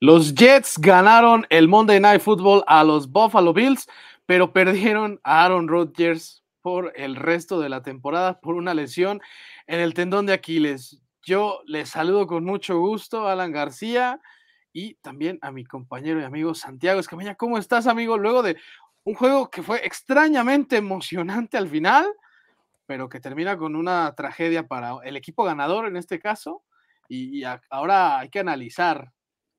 Los Jets ganaron el Monday Night Football a los Buffalo Bills, pero perdieron a Aaron Rodgers por el resto de la temporada por una lesión en el tendón de Aquiles. Yo les saludo con mucho gusto, Alan García, y también a mi compañero y amigo Santiago Escamilla. ¿Cómo estás, amigo? Luego de un juego que fue extrañamente emocionante al final, pero que termina con una tragedia para el equipo ganador en este caso. Y, ahora hay que analizar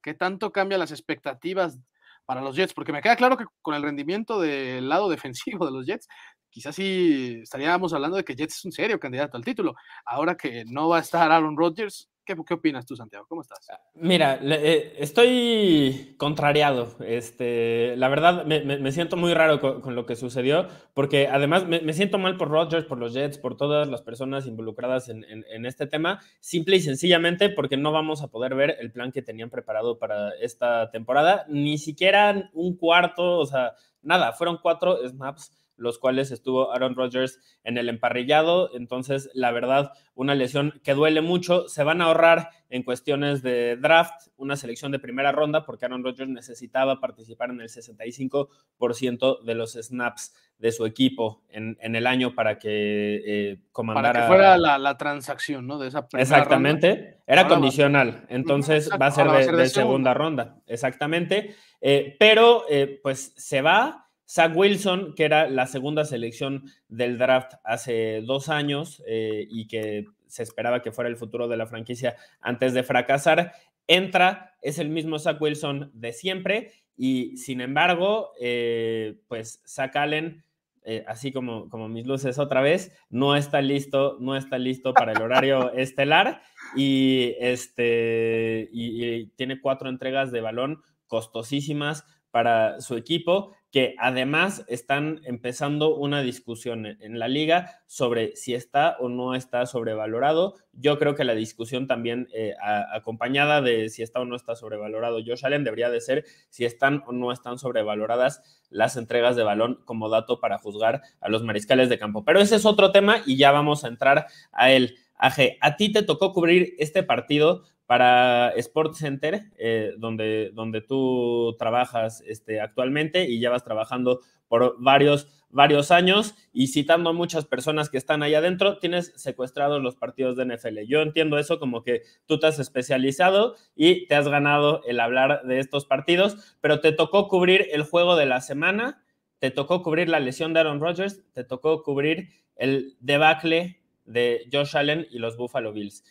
¿Qué tanto cambian las expectativas para los Jets? Porque me queda claro que con el rendimiento del lado defensivo de los Jets, quizás sí estaríamos hablando de que Jets es un serio candidato al título. Ahora que no va a estar Aaron Rodgers, ¿Qué, opinas tú, Santiago? ¿Cómo estás? Ah, mira, eh, estoy contrariado. Este, la verdad, me, siento muy raro con, lo que sucedió, porque además me, siento mal por Rogers, por los Jets, por todas las personas involucradas en, en, este tema, simple y sencillamente porque no vamos a poder ver el plan que tenían preparado para esta temporada, ni siquiera un cuarto, o sea, nada, fueron cuatro snaps los cuales estuvo Aaron Rodgers en el emparrillado. Entonces, la verdad, una lesión que duele mucho. Se van a ahorrar en cuestiones de draft una selección de primera ronda porque Aaron Rodgers necesitaba participar en el 65% de los snaps de su equipo en, el año para que comandara. Eh, para que fuera la, transacción, ¿no? De esa Exactamente. Era condicional. Entonces va a ser, de, segunda. ronda. Exactamente. Eh, pero, eh, pues, se va Zach Wilson, que era la segunda selección del draft hace dos años eh, y que se esperaba que fuera el futuro de la franquicia antes de fracasar, entra, es el mismo Zach Wilson de siempre y sin embargo, eh, pues Zach Allen, eh, así como, como mis luces otra vez, no está listo, no está listo para el horario estelar y, este, y tiene cuatro entregas de balón costosísimas para su equipo que además están empezando una discusión e-, en la liga sobre si está o no está sobrevalorado. Yo creo que la discusión también eh, acompañada de si está o no está sobrevalorado Josh Allen debería de ser si están o no están sobrevaloradas las entregas de balón como dato para juzgar a los mariscales de campo. Pero ese es otro tema y ya vamos a entrar a él. Aje. a ti te tocó cubrir este partido para Sports Center, eh, donde, donde tú trabajas este, actualmente y ya llevas trabajando por varios, varios años y citando a muchas personas que están ahí adentro, tienes secuestrados los partidos de NFL. Yo entiendo eso como que tú te has especializado y te has ganado el hablar de estos partidos, pero te tocó cubrir el juego de la semana, te tocó cubrir la lesión de Aaron Rodgers, te tocó cubrir el debacle de Josh Allen y los Buffalo Bills.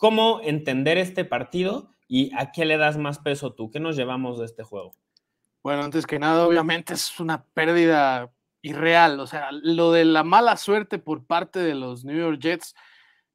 ¿Cómo entender este partido y a qué le das más peso tú? ¿Qué nos llevamos de este juego? Bueno, antes que nada, obviamente es una pérdida irreal. O sea, lo de la mala suerte por parte de los New York Jets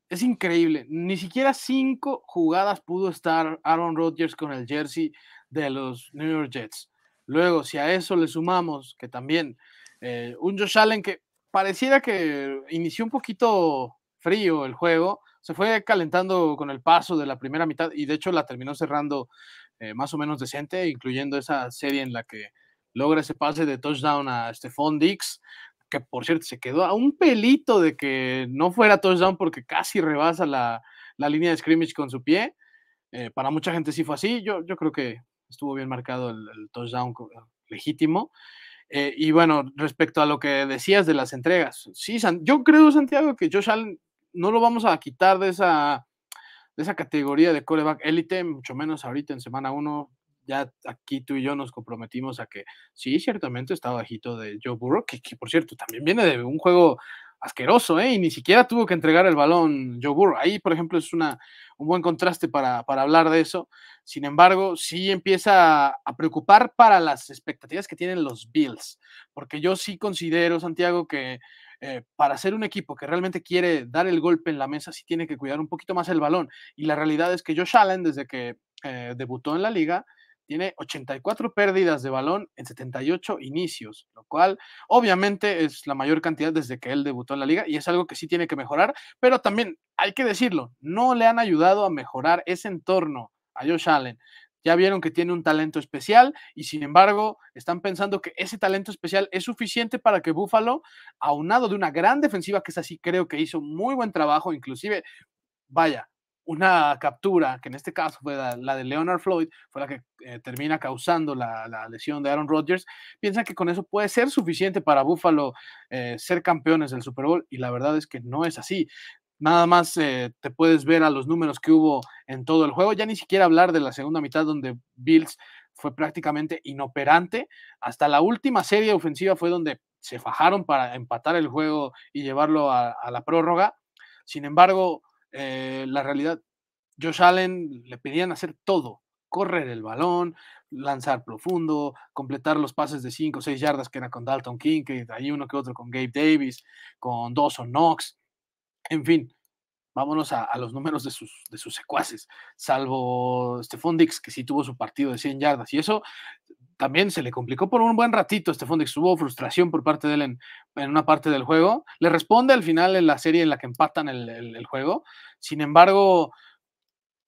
es increíble. Ni siquiera cinco jugadas pudo estar Aaron Rodgers con el jersey de los New York Jets. Luego, si a eso le sumamos que también eh, un Josh Allen que pareciera que inició un poquito frío el juego, se fue calentando con el paso de la primera mitad y de hecho la terminó cerrando eh, más o menos decente, incluyendo esa serie en la que logra ese pase de touchdown a Stephon Dix, que por cierto se quedó a un pelito de que no fuera touchdown porque casi rebasa la, línea de scrimmage con su pie. Eh, para mucha gente sí fue así, yo, yo creo que estuvo bien marcado el, touchdown eh, legítimo. y bueno, respecto a lo que decías de las entregas, sí, yo creo, Santiago, que Josh Allen no lo vamos a quitar de esa, de esa categoría de coreback élite, mucho menos ahorita en semana 1. Ya aquí tú y yo nos comprometimos a que sí, ciertamente está bajito de Joe Burrow, que, por cierto también viene de un juego asqueroso, ¿eh? Y ni siquiera tuvo que entregar el balón Joe Burrow. Ahí, por ejemplo, es una, un buen contraste para, para, hablar de eso. Sin embargo, sí empieza a preocupar para las expectativas que tienen los Bills, porque yo sí considero, Santiago, que eh, para ser un equipo que realmente quiere dar el golpe en la mesa, sí tiene que cuidar un poquito más el balón. Y la realidad es que Josh Allen, desde que eh, debutó en la liga, tiene 84 pérdidas de balón en 78 inicios, lo cual obviamente es la mayor cantidad desde que él debutó en la liga y es algo que sí tiene que mejorar, pero también hay que decirlo, no le han ayudado a mejorar ese entorno a Josh Allen ya vieron que tiene un talento especial y sin embargo están pensando que ese talento especial es suficiente para que Buffalo, aunado de una gran defensiva, que es así, creo que hizo muy buen trabajo, inclusive, vaya, una captura, que en este caso fue la, de Leonard Floyd, fue la que eh, termina causando la, lesión de Aaron Rodgers, piensan que con eso puede ser suficiente para Buffalo eh, ser campeones del Super Bowl y la verdad es que no es así nada más eh, te puedes ver a los números que hubo en todo el juego, ya ni siquiera hablar de la segunda mitad donde Bills fue prácticamente inoperante, hasta la última serie ofensiva fue donde se fajaron para empatar el juego y llevarlo a, la prórroga, sin embargo, eh, la realidad, Josh Allen le pedían hacer todo, correr el balón, lanzar profundo, completar los pases de 5 o 6 yardas que era con Dalton King, que hay uno que otro con Gabe Davis, con Dawson Knox, en fin, vámonos a, los números de sus, secuaces, salvo Stephon Dix, que sí tuvo su partido de 100 yardas, y eso también se le complicó por un buen ratito Stephon Dix, hubo frustración por parte de él en, una parte del juego, le responde al final en la serie en la que empatan el, juego, sin embargo,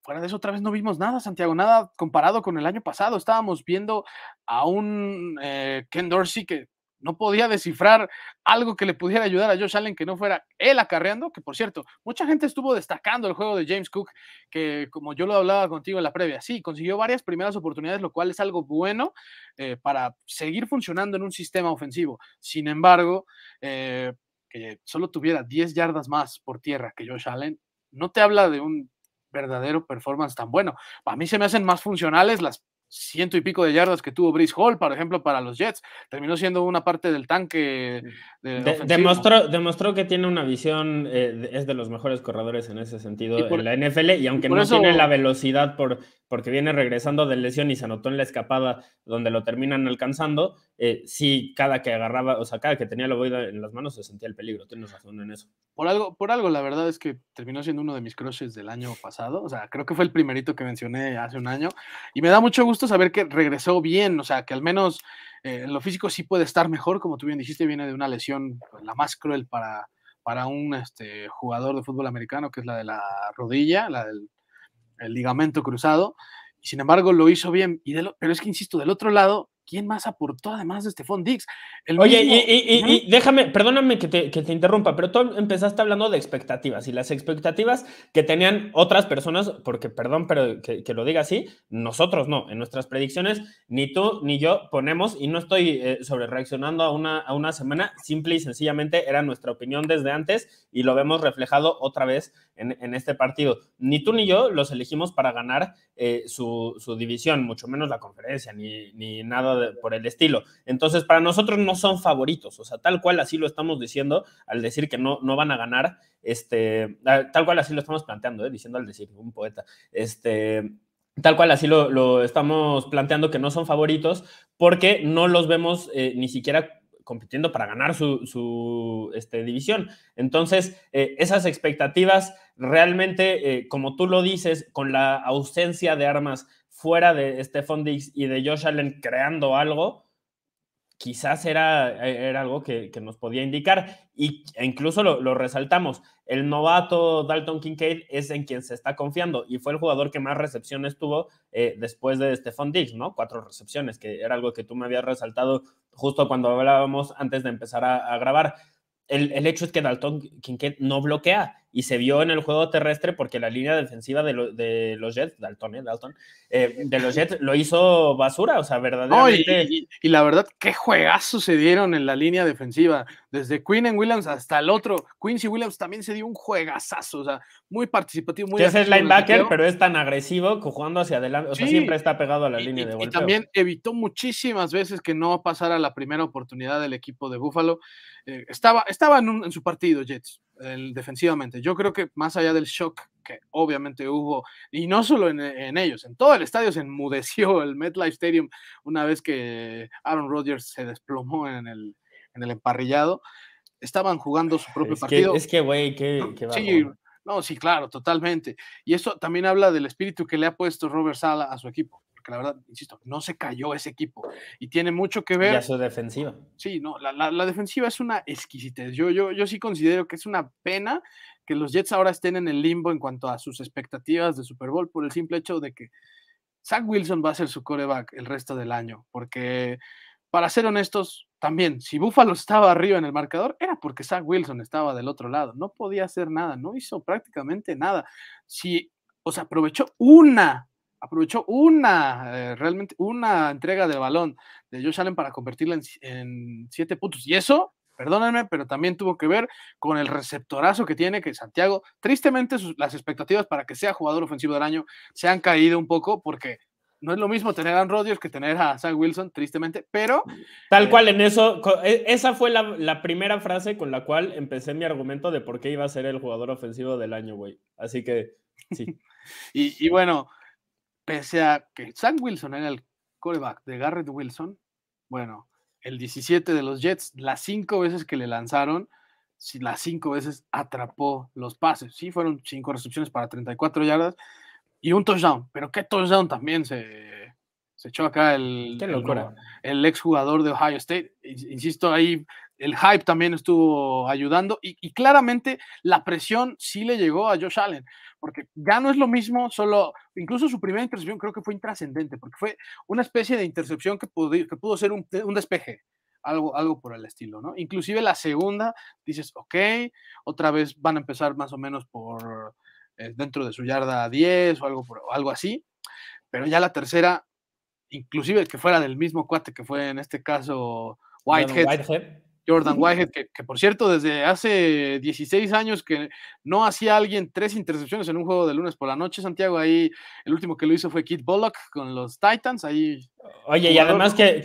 fuera de eso otra vez no vimos nada, Santiago, nada comparado con el año pasado. Estábamos viendo a un eh, Ken Dorsey que no podía descifrar algo que le pudiera ayudar a Josh Allen que no fuera él acarreando, que por cierto, mucha gente estuvo destacando el juego de James Cook, que como yo lo hablaba contigo en la previa, sí, consiguió varias primeras oportunidades, lo cual es algo bueno eh, para seguir funcionando en un sistema ofensivo. Sin embargo, eh, que solo tuviera 10 yardas más por tierra que Josh Allen, no te habla de un verdadero performance tan bueno. Para mí se me hacen más funcionales las ciento y pico de yardas que tuvo Brice Hall, por ejemplo, para los Jets. Terminó siendo una parte del tanque. demostró, demostró, que tiene una visión, eh, es de los mejores corredores en ese sentido en la NFL, y aunque no tiene la velocidad por, porque viene regresando de lesión y se anotó en la escapada donde lo terminan alcanzando, eh, sí, cada que agarraba, o sea, cada que tenía la oída en las manos se sentía el peligro, tienes razón en eso. Por algo, por algo, la verdad es que terminó siendo uno de mis crushes del año pasado, o sea, creo que fue el primerito que mencioné hace un año, y me da mucho gusto saber que regresó bien, o sea, que al menos eh, en lo físico sí puede estar mejor, como tú bien dijiste, viene de una lesión pues, la más cruel para, para un este, jugador de fútbol americano, que es la de la rodilla, la del ligamento cruzado, y sin embargo lo hizo bien, y pero es que insisto, del otro lado ¿Quién más aportó además de este Dix? Oye, y, déjame, perdóname que te, que te, interrumpa, pero tú empezaste hablando de expectativas y las expectativas que tenían otras personas, porque perdón, pero que, lo diga así, nosotros no, en nuestras predicciones ni tú ni yo ponemos, y no estoy eh, sobre reaccionando a una, a una semana, simple y sencillamente era nuestra opinión desde antes y lo vemos reflejado otra vez en, en este partido. Ni tú ni yo los elegimos para ganar eh, su, su, división, mucho menos la conferencia, ni, ni nada por el estilo. Entonces, para nosotros no son favoritos, o sea, tal cual así lo estamos diciendo al decir que no, no van a ganar, este, tal cual así lo estamos planteando, eh, diciendo al decir, un poeta, este, tal cual así lo, estamos planteando que no son favoritos porque no los vemos eh, ni siquiera compitiendo para ganar su, este, división. Entonces, eh, esas expectativas realmente, como tú lo dices, con la ausencia de armas fuera de Stephon Diggs y de Josh Allen creando algo, quizás era, eh, algo que, nos podía indicar. Y e incluso lo, resaltamos, el novato Dalton Kincaid es en quien se está confiando y fue el jugador que más recepciones tuvo eh, después de Stephon Diggs, ¿no? Cuatro recepciones, que era algo que tú me habías resaltado justo cuando hablábamos antes de empezar a, grabar. El, el, hecho es que Dalton Kincaid no bloquea y se vio en el juego terrestre porque la línea defensiva de, de los Jets, Dalton, ¿eh? Dalton, eh, de los Jets lo hizo basura, o sea, verdaderamente. y, la verdad, qué juegazos se dieron en la línea defensiva, desde Queen en Williams hasta el otro. Quincy Williams también se dio un juegazazo, o sea, muy participativo, muy. Que es linebacker, pero es tan agresivo que jugando hacia adelante, o sea, siempre está pegado a la línea de golpeo. Y también evitó muchísimas veces que no pasara la primera oportunidad del equipo de Buffalo. Eh, estaba estaba en su partido, Jets defensivamente. Yo creo que más allá del shock que obviamente hubo, y no solo en, ellos, en todo el estadio se enmudeció el MetLife Stadium una vez que Aaron Rodgers se desplomó en el, en el emparrillado. Estaban jugando su propio partido. es que, güey, qué, no, sí, claro, totalmente. Y eso también habla del espíritu que le ha puesto Robert Sala a su equipo la verdad, insisto, no se cayó ese equipo y tiene mucho que ver. a su defensiva. Sí, no, la, defensiva es una exquisitez. Yo, yo, yo sí considero que es una pena que los Jets ahora estén en el limbo en cuanto a sus expectativas de Super Bowl por el simple hecho de que Zach Wilson va a ser su coreback el resto del año, porque para ser honestos, también, si Buffalo estaba arriba en el marcador, era porque Zach Wilson estaba del otro lado. No podía hacer nada, no hizo prácticamente nada. Si, o sea, aprovechó una aprovechó una, eh, realmente una entrega de balón de Josh Allen para convertirla en, siete puntos. Y eso, perdónenme, pero también tuvo que ver con el receptorazo que tiene, que Santiago, tristemente las expectativas para que sea jugador ofensivo del año se han caído un poco porque... No es lo mismo tener a Rodgers que tener a Sam Wilson, tristemente, pero... Tal eh, cual, en eso, e, esa fue la, primera frase con la cual empecé mi argumento de por qué iba a ser el jugador ofensivo del año, güey. Así que, sí. y bueno, pese a que Sam Wilson era el coreback de Garrett Wilson, bueno, el 17 de los Jets, las cinco veces que le lanzaron, las cinco veces atrapó los pases. Sí, fueron cinco recepciones para 34 yardas y un touchdown, pero qué touchdown también se, echó acá el, el, el de Ohio State. Insisto, ahí el hype también estuvo ayudando y, claramente la presión sí le llegó a Josh Allen, porque ya no es lo mismo, solo incluso su primera intercepción creo que fue intrascendente, porque fue una especie de intercepción que pudo, pudo ser un, despeje. Algo, algo, por el estilo, ¿no? Inclusive la segunda, dices, ok, otra vez van a empezar más o menos por eh, dentro de su yarda 10 o algo, por, algo así, pero ya la tercera, inclusive el que fuera del mismo cuate que fue en este caso Whitehead. Jordan Whitehead, que, por cierto, desde hace 16 años que no hacía alguien tres intercepciones en un juego de lunes por la noche, Santiago, ahí el último que lo hizo fue kit Bullock con los Titans, ahí... Oye, y además que...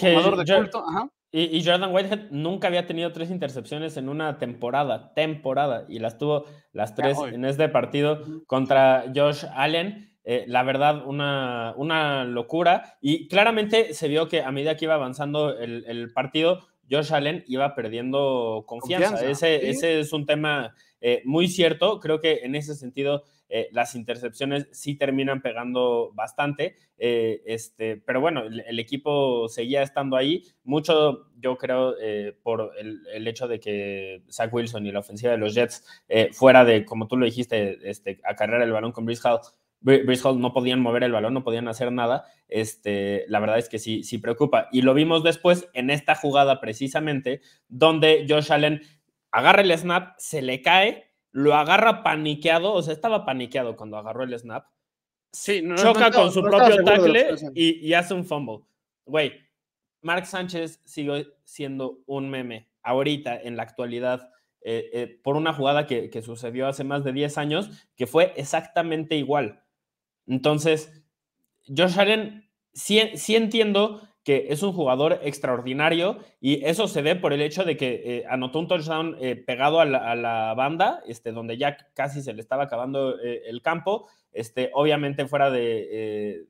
Y, Jordan Whitehead nunca había tenido tres intercepciones en una temporada, temporada, y las tuvo las tres en este partido contra Josh Allen. Eh, la verdad, una, una locura. Y claramente se vio que a medida que iba avanzando el partido, Josh Allen iba perdiendo confianza. Ese, es un tema eh, muy cierto. Creo que en ese sentido eh, las intercepciones sí terminan pegando bastante. Eh, este, pero bueno, el, equipo seguía estando ahí. Mucho, yo creo, por el, hecho de que Zach Wilson y la ofensiva de los Jets fuera de, como tú lo dijiste, este, acarrear el balón con Brice bristol no podían mover el balón, no podían hacer nada, este, la verdad es que sí, sí preocupa. Y lo vimos después en esta jugada precisamente, donde Josh Allen agarra el snap, se le cae, lo agarra paniqueado, o sea, estaba paniqueado cuando agarró el snap. Sí, choca con su propio tackle y, hace un fumble. Güey, Mark Sánchez sigue siendo un meme ahorita, en la actualidad, eh, eh, por una jugada que, que sucedió hace más de 10 años, que fue exactamente igual entonces, Josh Allen sí, entiendo que es un jugador extraordinario y eso se ve por el hecho de que eh, anotó un touchdown eh, pegado a la, banda, este, donde ya casi se le estaba acabando eh, el campo, este, obviamente fuera de,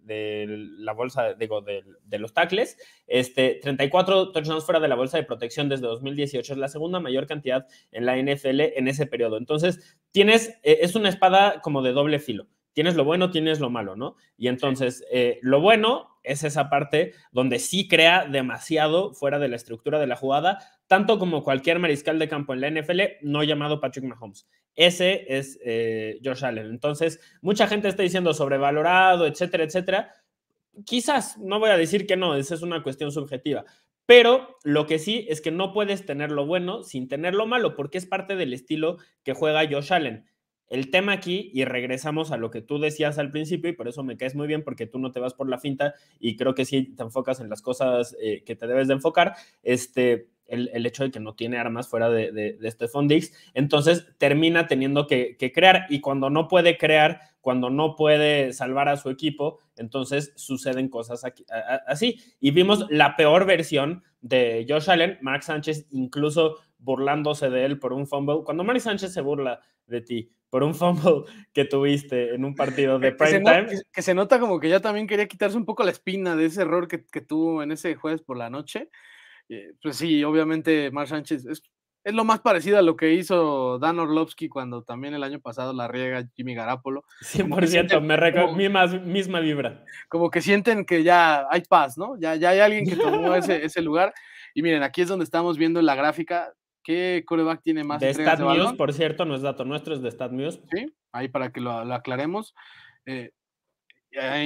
la bolsa, de, los tackles, este, 34 touchdowns fuera de la bolsa de protección desde 2018, es la segunda mayor cantidad en la NFL en ese periodo. Entonces, tienes, es una espada como de doble filo tienes lo bueno, tienes lo malo, ¿no? Y entonces, eh, lo bueno es esa parte donde sí crea demasiado fuera de la estructura de la jugada, tanto como cualquier mariscal de campo en la NFL, no llamado Patrick Mahomes. Ese es eh, Josh Allen. Entonces, mucha gente está diciendo sobrevalorado, etcétera, etcétera. Quizás, no voy a decir que no, esa es una cuestión subjetiva, pero lo que sí es que no puedes tener lo bueno sin tener lo malo, porque es parte del estilo que juega Josh Allen. El tema aquí, y regresamos a lo que tú decías al principio, y por eso me caes muy bien, porque tú no te vas por la finta y creo que si te enfocas en las cosas eh, que te debes de enfocar, este, el, hecho de que no tiene armas fuera de, de, este Fondix, entonces termina teniendo que, crear, y cuando no puede crear, cuando no puede salvar a su equipo, entonces suceden cosas así. Y vimos la peor versión de Josh Allen, Mark Sánchez incluso burlándose de él por un fumble. Cuando Mari Sánchez se burla de ti por un fumble que tuviste en un partido de prime que time. que, se nota como que ya también quería quitarse un poco la espina de ese error que, que tuvo en ese jueves por la noche. Eh, pues sí, obviamente Mar Sánchez es, es, lo más parecido a lo que hizo Dan Orlovsky cuando también el año pasado la riega Jimmy Garapolo. 100%, me recuerdo, misma, misma vibra. Como que sienten que ya hay paz, ¿no? Ya, ya hay alguien que tomó ese, ese lugar. Y miren, aquí es donde estamos viendo la gráfica. ¿Qué coreback tiene más? De StatMuse, por cierto, no es dato nuestro, es de StatMuse. Sí, ahí para que lo, aclaremos. Eh,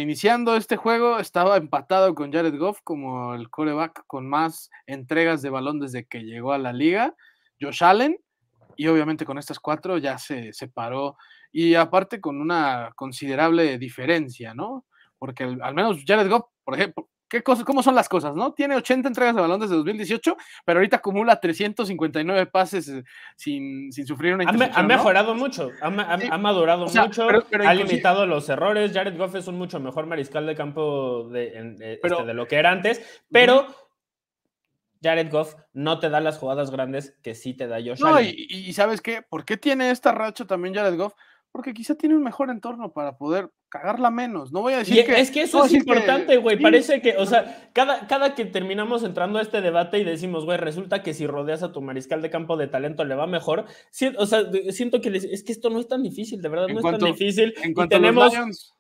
iniciando este juego, estaba empatado con Jared Goff como el coreback con más entregas de balón desde que llegó a la liga. Josh Allen, y obviamente con estas cuatro ya se separó. Y aparte con una considerable diferencia, ¿no? Porque al menos Jared Goff, por ejemplo, qué cosa, cómo son las cosas, ¿no? Tiene 80 entregas de balón desde 2018, pero ahorita acumula 359 pases eh, sin, sufrir una intercepción. Ha, mejorado mucho, ha, madurado mucho, ha limitado los errores. Jared Goff es un mucho mejor mariscal de campo de, eh, este, lo que era antes, pero. Jared Goff no te da las jugadas grandes que sí te da Josh Y, y sabes qué, ¿por qué tiene esta racha también Jared Goff? porque quizá tiene un mejor entorno para poder cagarla menos. No voy a decir que. Es que eso es importante, güey. Parece que, o sea, cada, cada que terminamos entrando a este debate y decimos, güey, resulta que si rodeas a tu mariscal de campo de talento le va mejor. o sea, siento que es que esto no es tan difícil, de verdad, no es tan difícil. En y tenemos.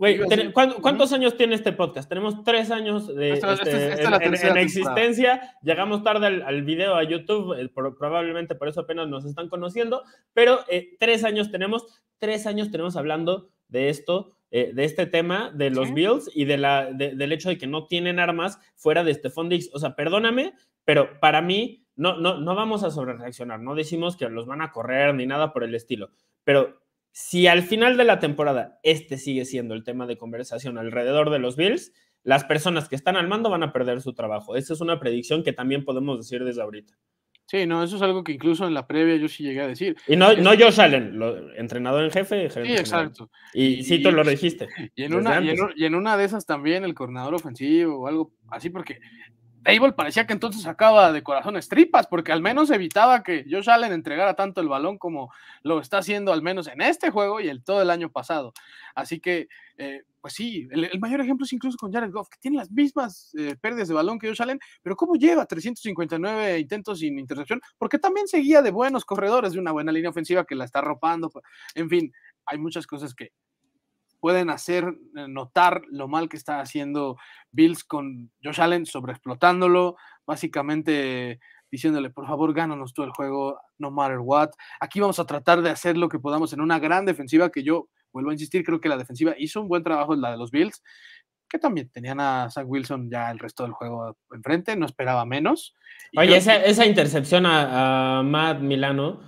Güey, ¿cuántos años tiene este podcast? Tenemos tres años de, este, en, existencia. Llegamos tarde al, video a YouTube, eh, probablemente por eso apenas nos están conociendo, pero eh, tres años tenemos, tres años tenemos hablando de esto, eh, de este tema, de los Bills y de la, del hecho de que no tienen armas fuera de este Dix. O sea, perdóname, pero para mí no, no, no vamos a sobrereaccionar, no decimos que los van a correr ni nada por el estilo, pero si al final de la temporada este sigue siendo el tema de conversación alrededor de los Bills, las personas que están al mando van a perder su trabajo. Esa es una predicción que también podemos decir desde ahorita. Sí, no, eso es algo que incluso en la previa yo sí llegué a decir. Y no, no Josh Allen, entrenador en jefe. sí, exacto. Y, sí, tú lo dijiste. Y en, una, y en una de esas también el coordinador ofensivo o algo así, porque Dable parecía que entonces sacaba de corazones tripas, porque al menos evitaba que Josh Allen entregara tanto el balón como lo está haciendo al menos en este juego y el todo el año pasado. Así que, eh, pues sí, el, mayor ejemplo es incluso con Jared Goff, que tiene las mismas eh, pérdidas de balón que Josh Allen, pero ¿cómo lleva 359 intentos sin intercepción? Porque también seguía de buenos corredores de una buena línea ofensiva que la está ropando. En fin, hay muchas cosas que pueden hacer eh, notar lo mal que está haciendo Bills con Josh Allen, sobreexplotándolo, básicamente diciéndole, por favor, gánanos tú el juego, no matter what. Aquí vamos a tratar de hacer lo que podamos en una gran defensiva que yo, vuelvo a insistir, creo que la defensiva hizo un buen trabajo en la de los Bills, que también tenían a Zach Wilson ya el resto del juego enfrente, no esperaba menos. Oye, esa, intercepción a Matt Milano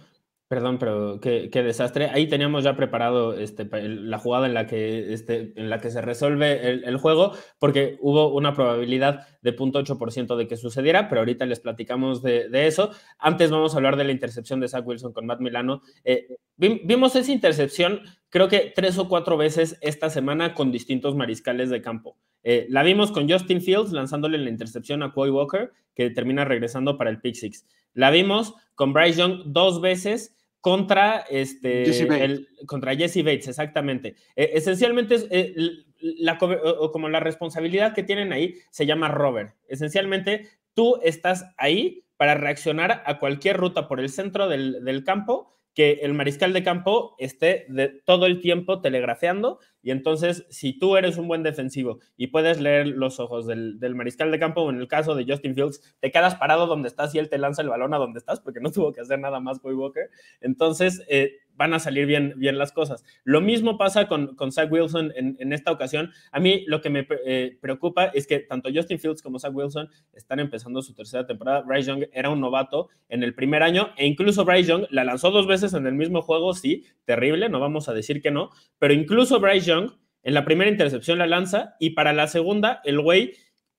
Perdón, pero qué, desastre. Ahí teníamos ya preparado este, la jugada en la que, este, en la que se resuelve el, juego, porque hubo una probabilidad de 0.8% de que sucediera, pero ahorita les platicamos de, eso. Antes vamos a hablar de la intercepción de Zach Wilson con Matt Milano. Eh, vimos esa intercepción creo que tres o cuatro veces esta semana con distintos mariscales de campo. Eh, la vimos con Justin Fields lanzándole la intercepción a Coy Walker, que termina regresando para el pick six. La vimos con Bryce Young dos veces contra este Jesse Bates. contra Jesse Bates, exactamente. E, esencialmente eh, la, como la responsabilidad que tienen ahí se llama rover. Esencialmente tú estás ahí para reaccionar a cualquier ruta por el centro del, del campo que el mariscal de campo esté de, todo el tiempo telegrafeando y entonces si tú eres un buen defensivo y puedes leer los ojos del, mariscal de campo, o en el caso de Justin Fields, te quedas parado donde estás y él te lanza el balón a donde estás porque no tuvo que hacer nada más Boy Walker. Entonces, eh, van a salir bien, bien las cosas. Lo mismo pasa con, con Zach Wilson en, esta ocasión. A mí lo que me eh, preocupa es que tanto Justin Fields como Zach Wilson están empezando su tercera temporada. Bryce Young era un novato en el primer año e incluso Bryce Young la lanzó dos veces en el mismo juego, sí, terrible, no vamos a decir que no, pero incluso Bryce Young en la primera intercepción la lanza y para la segunda el güey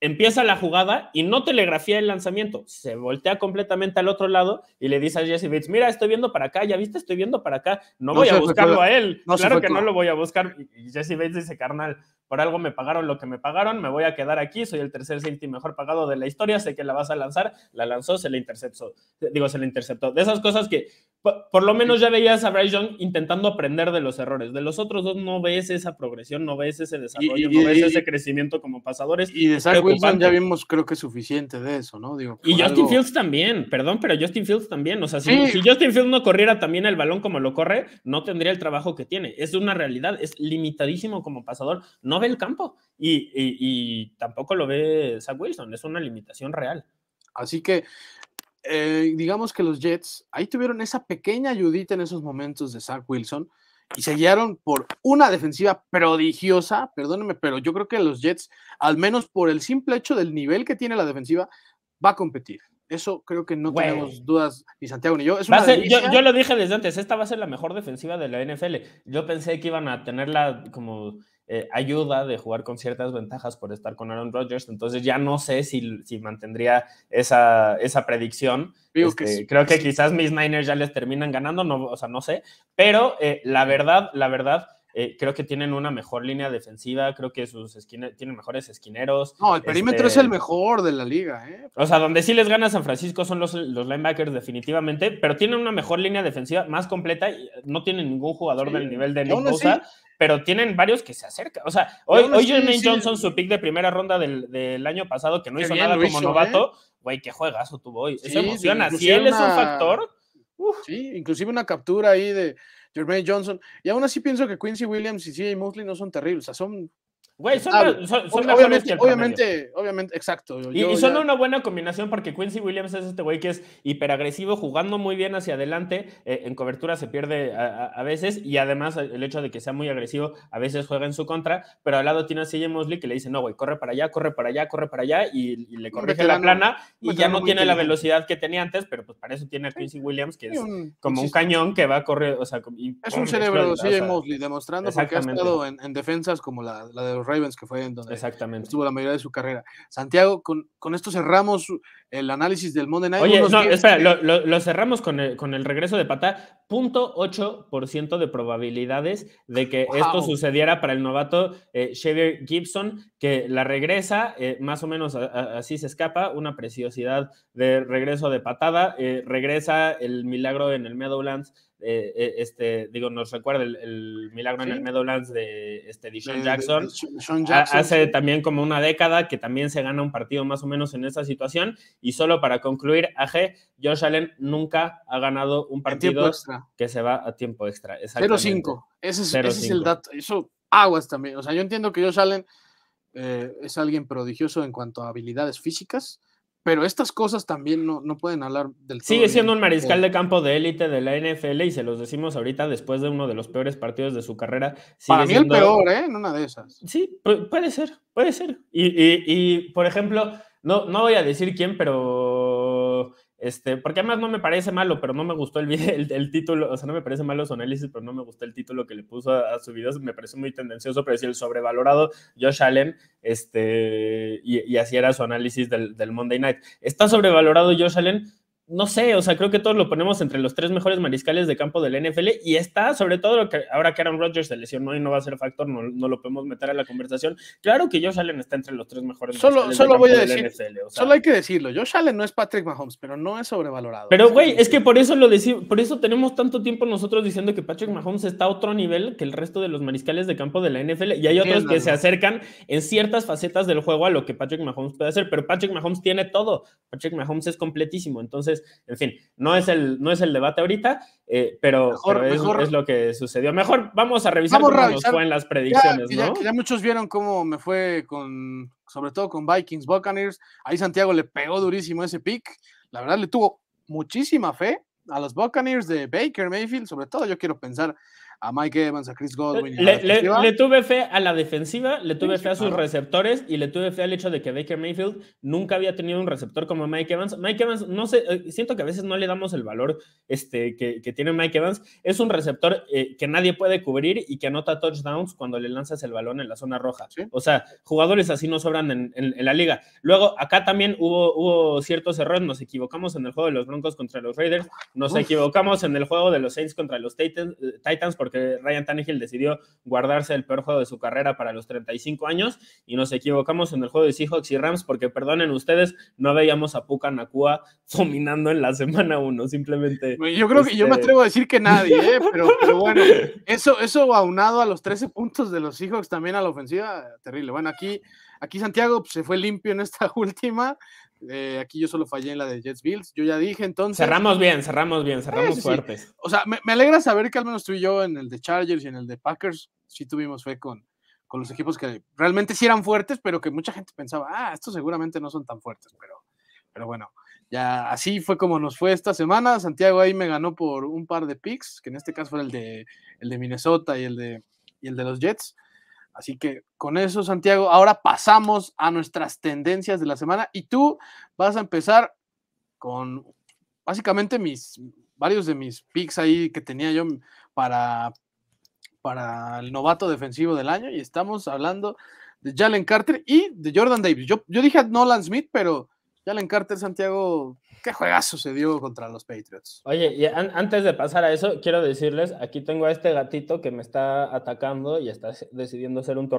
empieza la jugada y no telegrafía el lanzamiento, se voltea completamente al otro lado y le dice a Jesse Bates, mira, estoy viendo para acá, ya viste, estoy viendo para acá, no, voy a buscarlo a él, claro que no lo voy a buscar. Y Jesse Bates dice, carnal, por algo me pagaron lo que me pagaron, me voy a quedar aquí, soy el tercer safety mejor pagado de la historia, sé que la vas a lanzar, la lanzó, se le interceptó, digo, se le interceptó. De esas cosas que por, lo menos ya veías a Bryce Young intentando aprender de los errores. De los otros dos no ves esa progresión, no ves ese desarrollo, no ves ese crecimiento como pasadores. Y de Zach Wilson ya vimos, creo que suficiente de eso, ¿no? Digo, y Justin Fields también, perdón, pero Justin Fields también. O sea, si, Justin Fields no corriera también el balón como lo corre, no tendría el trabajo que tiene. Es una realidad, es limitadísimo como pasador. No ve el campo y, y tampoco lo ve Zach Wilson, es una limitación real. Así que eh, digamos que los Jets ahí tuvieron esa pequeña ayudita en esos momentos de Zach Wilson y se guiaron por una defensiva prodigiosa, perdónenme, pero yo creo que los Jets, al menos por el simple hecho del nivel que tiene la defensiva, va a competir. Eso creo que no tenemos dudas, ni Santiago ni yo. yo. yo. lo dije desde antes, esta va a ser la mejor defensiva de la NFL. Yo pensé que iban a tenerla como eh, ayuda de jugar con ciertas ventajas por estar con Aaron Rodgers, entonces ya no sé si, si mantendría esa, predicción. Este, creo que quizás mis Niners ya les terminan ganando, no, o sea, no sé, pero eh, la verdad, la verdad, eh, creo que tienen una mejor línea defensiva, creo que sus tienen mejores esquineros. No, el perímetro es el este, mejor de la liga. ¿eh? O sea, donde sí les gana San Francisco son los, los linebackers definitivamente, pero tienen una mejor línea defensiva, más completa, y no tienen ningún jugador del nivel de Nick pero tienen varios que se acercan. O sea, hoy, Jermaine Johnson, su pick de primera ronda del, año pasado, que no hizo nada como novato, ¿eh? güey, qué juegazo tuvo hoy. Eso emociona. Si él es un factor. Uf. Sí, inclusive una captura ahí de Jermaine Johnson. Y aún así pienso que Quincy Williams y CJ Mosley no son terribles. O sea, son Güey, son, ah, obviamente, obviamente, exacto. y, son una buena combinación porque Quincy Williams es este güey que es hiperagresivo, jugando muy bien hacia adelante, eh, en cobertura se pierde a, veces y además eh, el hecho de que sea muy agresivo a veces juega en su contra, pero al lado tiene a CJ Mosley que le dice, no, güey, corre para allá, corre para allá, corre para allá y, le corrige la plana y ya no tiene la velocidad que tenía antes, pero pues para eso tiene a Quincy Williams que es como un cañón que va a correr, es un cerebro CJ Mosley demostrando que ha estado en, defensas como la, la de Ravens, que fue en donde Exactamente. estuvo la mayoría de su carrera. Santiago, con, con esto cerramos el análisis del Monday Night. Oye, no, espera, lo, cerramos con el, con el, regreso de patada, 0.8% de probabilidades de que esto sucediera para el novato eh, Xavier Gibson, que la regresa, eh, más o menos así se escapa, una preciosidad de regreso de patada. Eh, regresa el milagro en el Meadowlands este, digo, nos recuerda el, milagro en el Meadowlands de, este, Sean, Jackson. Hace también como una década que también se gana un partido más o menos en esa situación y solo para concluir, AG, Josh Allen nunca ha ganado un partido que se va a tiempo extra. 0-5. Ese, es, el dato. Eso aguas también. O sea, yo entiendo que Josh Allen eh, es alguien prodigioso en cuanto a habilidades físicas, pero estas cosas también no, no pueden hablar del todo Sigue siendo un mariscal de campo de élite de la NFL y se los decimos ahorita después de uno de los peores partidos de su carrera. Para mí el peor, ¿eh? En una de esas. Sí, puede ser, puede ser. Y, y, y por ejemplo, no, no voy a decir quién, pero este, porque además no me parece malo, pero no me gustó el, el, título, o sea, no me parece malo su análisis, pero no me gustó el título que le puso a, su video, me pareció muy tendencioso, pero decía el sobrevalorado Josh Allen, este, y, así era su análisis del, del Monday Night. Está sobrevalorado Josh Allen, no sé, o sea, creo que todos lo ponemos entre los tres mejores mariscales de campo del NFL y está, sobre todo lo que ahora que Aaron Rodgers se lesionó y no va a ser factor, no, lo podemos meter a la conversación. Claro que Josh Allen está entre los tres mejores solo, mariscales solo voy a decir, NFL. Solo hay que decirlo, Josh Allen no es Patrick Mahomes, pero no es sobrevalorado. Pero güey, es que por eso lo decimos, por eso tenemos tanto tiempo nosotros diciendo que Patrick Mahomes está a otro nivel que el resto de los mariscales de campo de la NFL y hay otros que se acercan en ciertas facetas del juego a lo que Patrick Mahomes puede hacer, pero Patrick Mahomes tiene todo. Patrick Mahomes es completísimo, entonces en fin, no es el, no es el debate ahorita, eh, pero, es, lo que sucedió. Mejor vamos a revisar cómo nos fue en las predicciones. Ya, muchos vieron cómo me fue con, sobre todo con Vikings, Buccaneers. Ahí Santiago le pegó durísimo ese pick. La verdad, le tuvo muchísima fe a los Buccaneers de Baker Mayfield, sobre todo yo quiero pensar a Mike Evans, a Chris Godwin. Le, tuve fe a la defensiva, le tuve fe a sus receptores y le tuve fe al hecho de que Baker Mayfield nunca había tenido un receptor como Mike Evans. Mike Evans, no sé, eh, siento que a veces no le damos el valor este, que, tiene Mike Evans. Es un receptor eh, que nadie puede cubrir y que anota touchdowns cuando le lanzas el balón en la zona roja. O sea, jugadores así no sobran en, la liga. Luego, acá también hubo, hubo ciertos errores. Nos equivocamos en el juego de los Broncos contra los Raiders, nos equivocamos en el juego de los Saints contra los Titans, eh, Titans porque que Ryan Tannehill decidió guardarse el peor juego de su carrera para los 35 años y nos equivocamos en el juego de Seahawks y Rams porque, perdonen ustedes, no veíamos a Puka Nakua dominando en la semana 1, simplemente. Yo creo que yo me este, atrevo a decir que nadie, ¿eh? pero, bueno, eso, eso aunado a los 13 puntos de los Seahawks también a la ofensiva, terrible. Bueno, aquí, aquí Santiago pues, se fue limpio en esta última, aquí yo solo fallé en la de Jets Bills, yo ya dije, entonces. Cerramos bien, cerramos bien, cerramos eh, fuertes. O sea, me, alegra saber que al menos tú y yo en el de Chargers y en el de Packers sí tuvimos fe con, los equipos que realmente sí eran fuertes, pero que mucha gente pensaba, ah, estos seguramente no son tan fuertes, pero, pero bueno, ya así fue como nos fue esta semana. Santiago ahí me ganó por un par de picks, que en este caso fue el de, el de Minnesota y el de, y el de los Jets. Así que con eso, Santiago, ahora pasamos a nuestras tendencias de la semana y tú vas a empezar con básicamente mis varios de mis picks ahí que tenía yo para para el novato defensivo del año y estamos hablando de Jalen Carter y de Jordan Davis. Yo, yo dije Nolan Smith, pero Jalen Carter Santiago, qué juegazo se dio contra los Patriots. Oye, y antes de pasar a eso, quiero decirles, aquí tengo a este gatito que me está atacando y está decidiendo ser un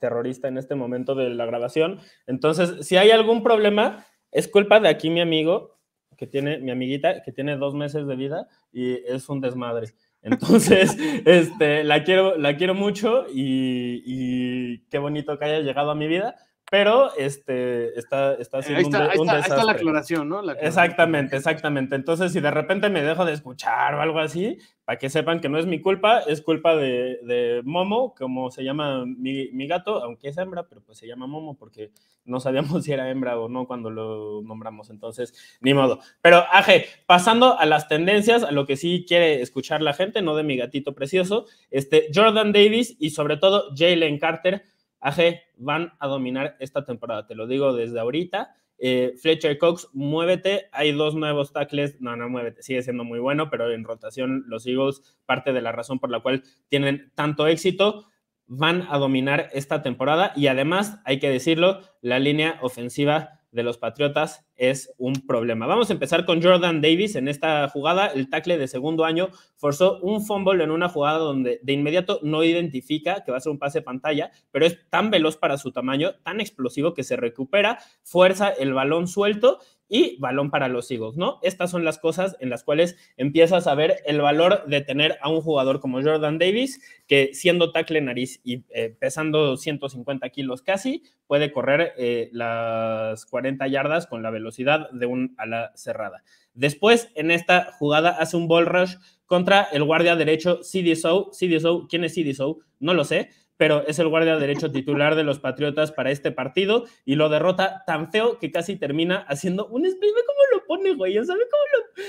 terrorista en este momento de la grabación. Entonces, si hay algún problema, es culpa de aquí mi amigo, que tiene, mi amiguita, que tiene dos meses de vida y es un desmadre. Entonces, este, la quiero, la quiero mucho y, y qué bonito que haya llegado a mi vida pero este, está, haciendo un, desastre. está la aclaración, ¿no? Exactamente, exactamente. Entonces, si de repente me dejo de escuchar o algo así, para que sepan que no es mi culpa, es culpa de, Momo, como se llama mi, gato, aunque es hembra, pero pues se llama Momo porque no sabíamos si era hembra o no cuando lo nombramos, entonces ni modo. Pero, Aje, pasando a las tendencias, a lo que sí quiere escuchar la gente, no de mi gatito precioso, este, Jordan Davis y sobre todo Jalen Carter AG van a dominar esta temporada, te lo digo desde ahorita. Eh, Fletcher Cox, muévete, hay dos nuevos tackles, no, no, muévete, sigue siendo muy bueno, pero en rotación los Eagles, parte de la razón por la cual tienen tanto éxito, van a dominar esta temporada y además, hay que decirlo, la línea ofensiva de los Patriotas es un problema. Vamos a empezar con Jordan Davis en esta jugada. El tackle de segundo año forzó un fumble en una jugada donde de inmediato no identifica que va a ser un pase de pantalla, pero es tan veloz para su tamaño, tan explosivo que se recupera, fuerza el balón suelto y balón para los Eagles, ¿no? Estas son las cosas en las cuales empiezas a ver el valor de tener a un jugador como Jordan Davis, que siendo tackle nariz y eh, pesando 150 kilos casi, puede correr eh, las 40 yardas con la velocidad de un ala cerrada. Después, en esta jugada, hace un ball rush contra el guardia derecho CDSO. CDSO, ¿quién es CDSO? No lo sé, pero es el guardia derecho titular de los Patriotas para este partido y lo derrota tan feo que casi termina haciendo un split. Ve cómo lo pone, güey. ¿Sabe cómo lo.?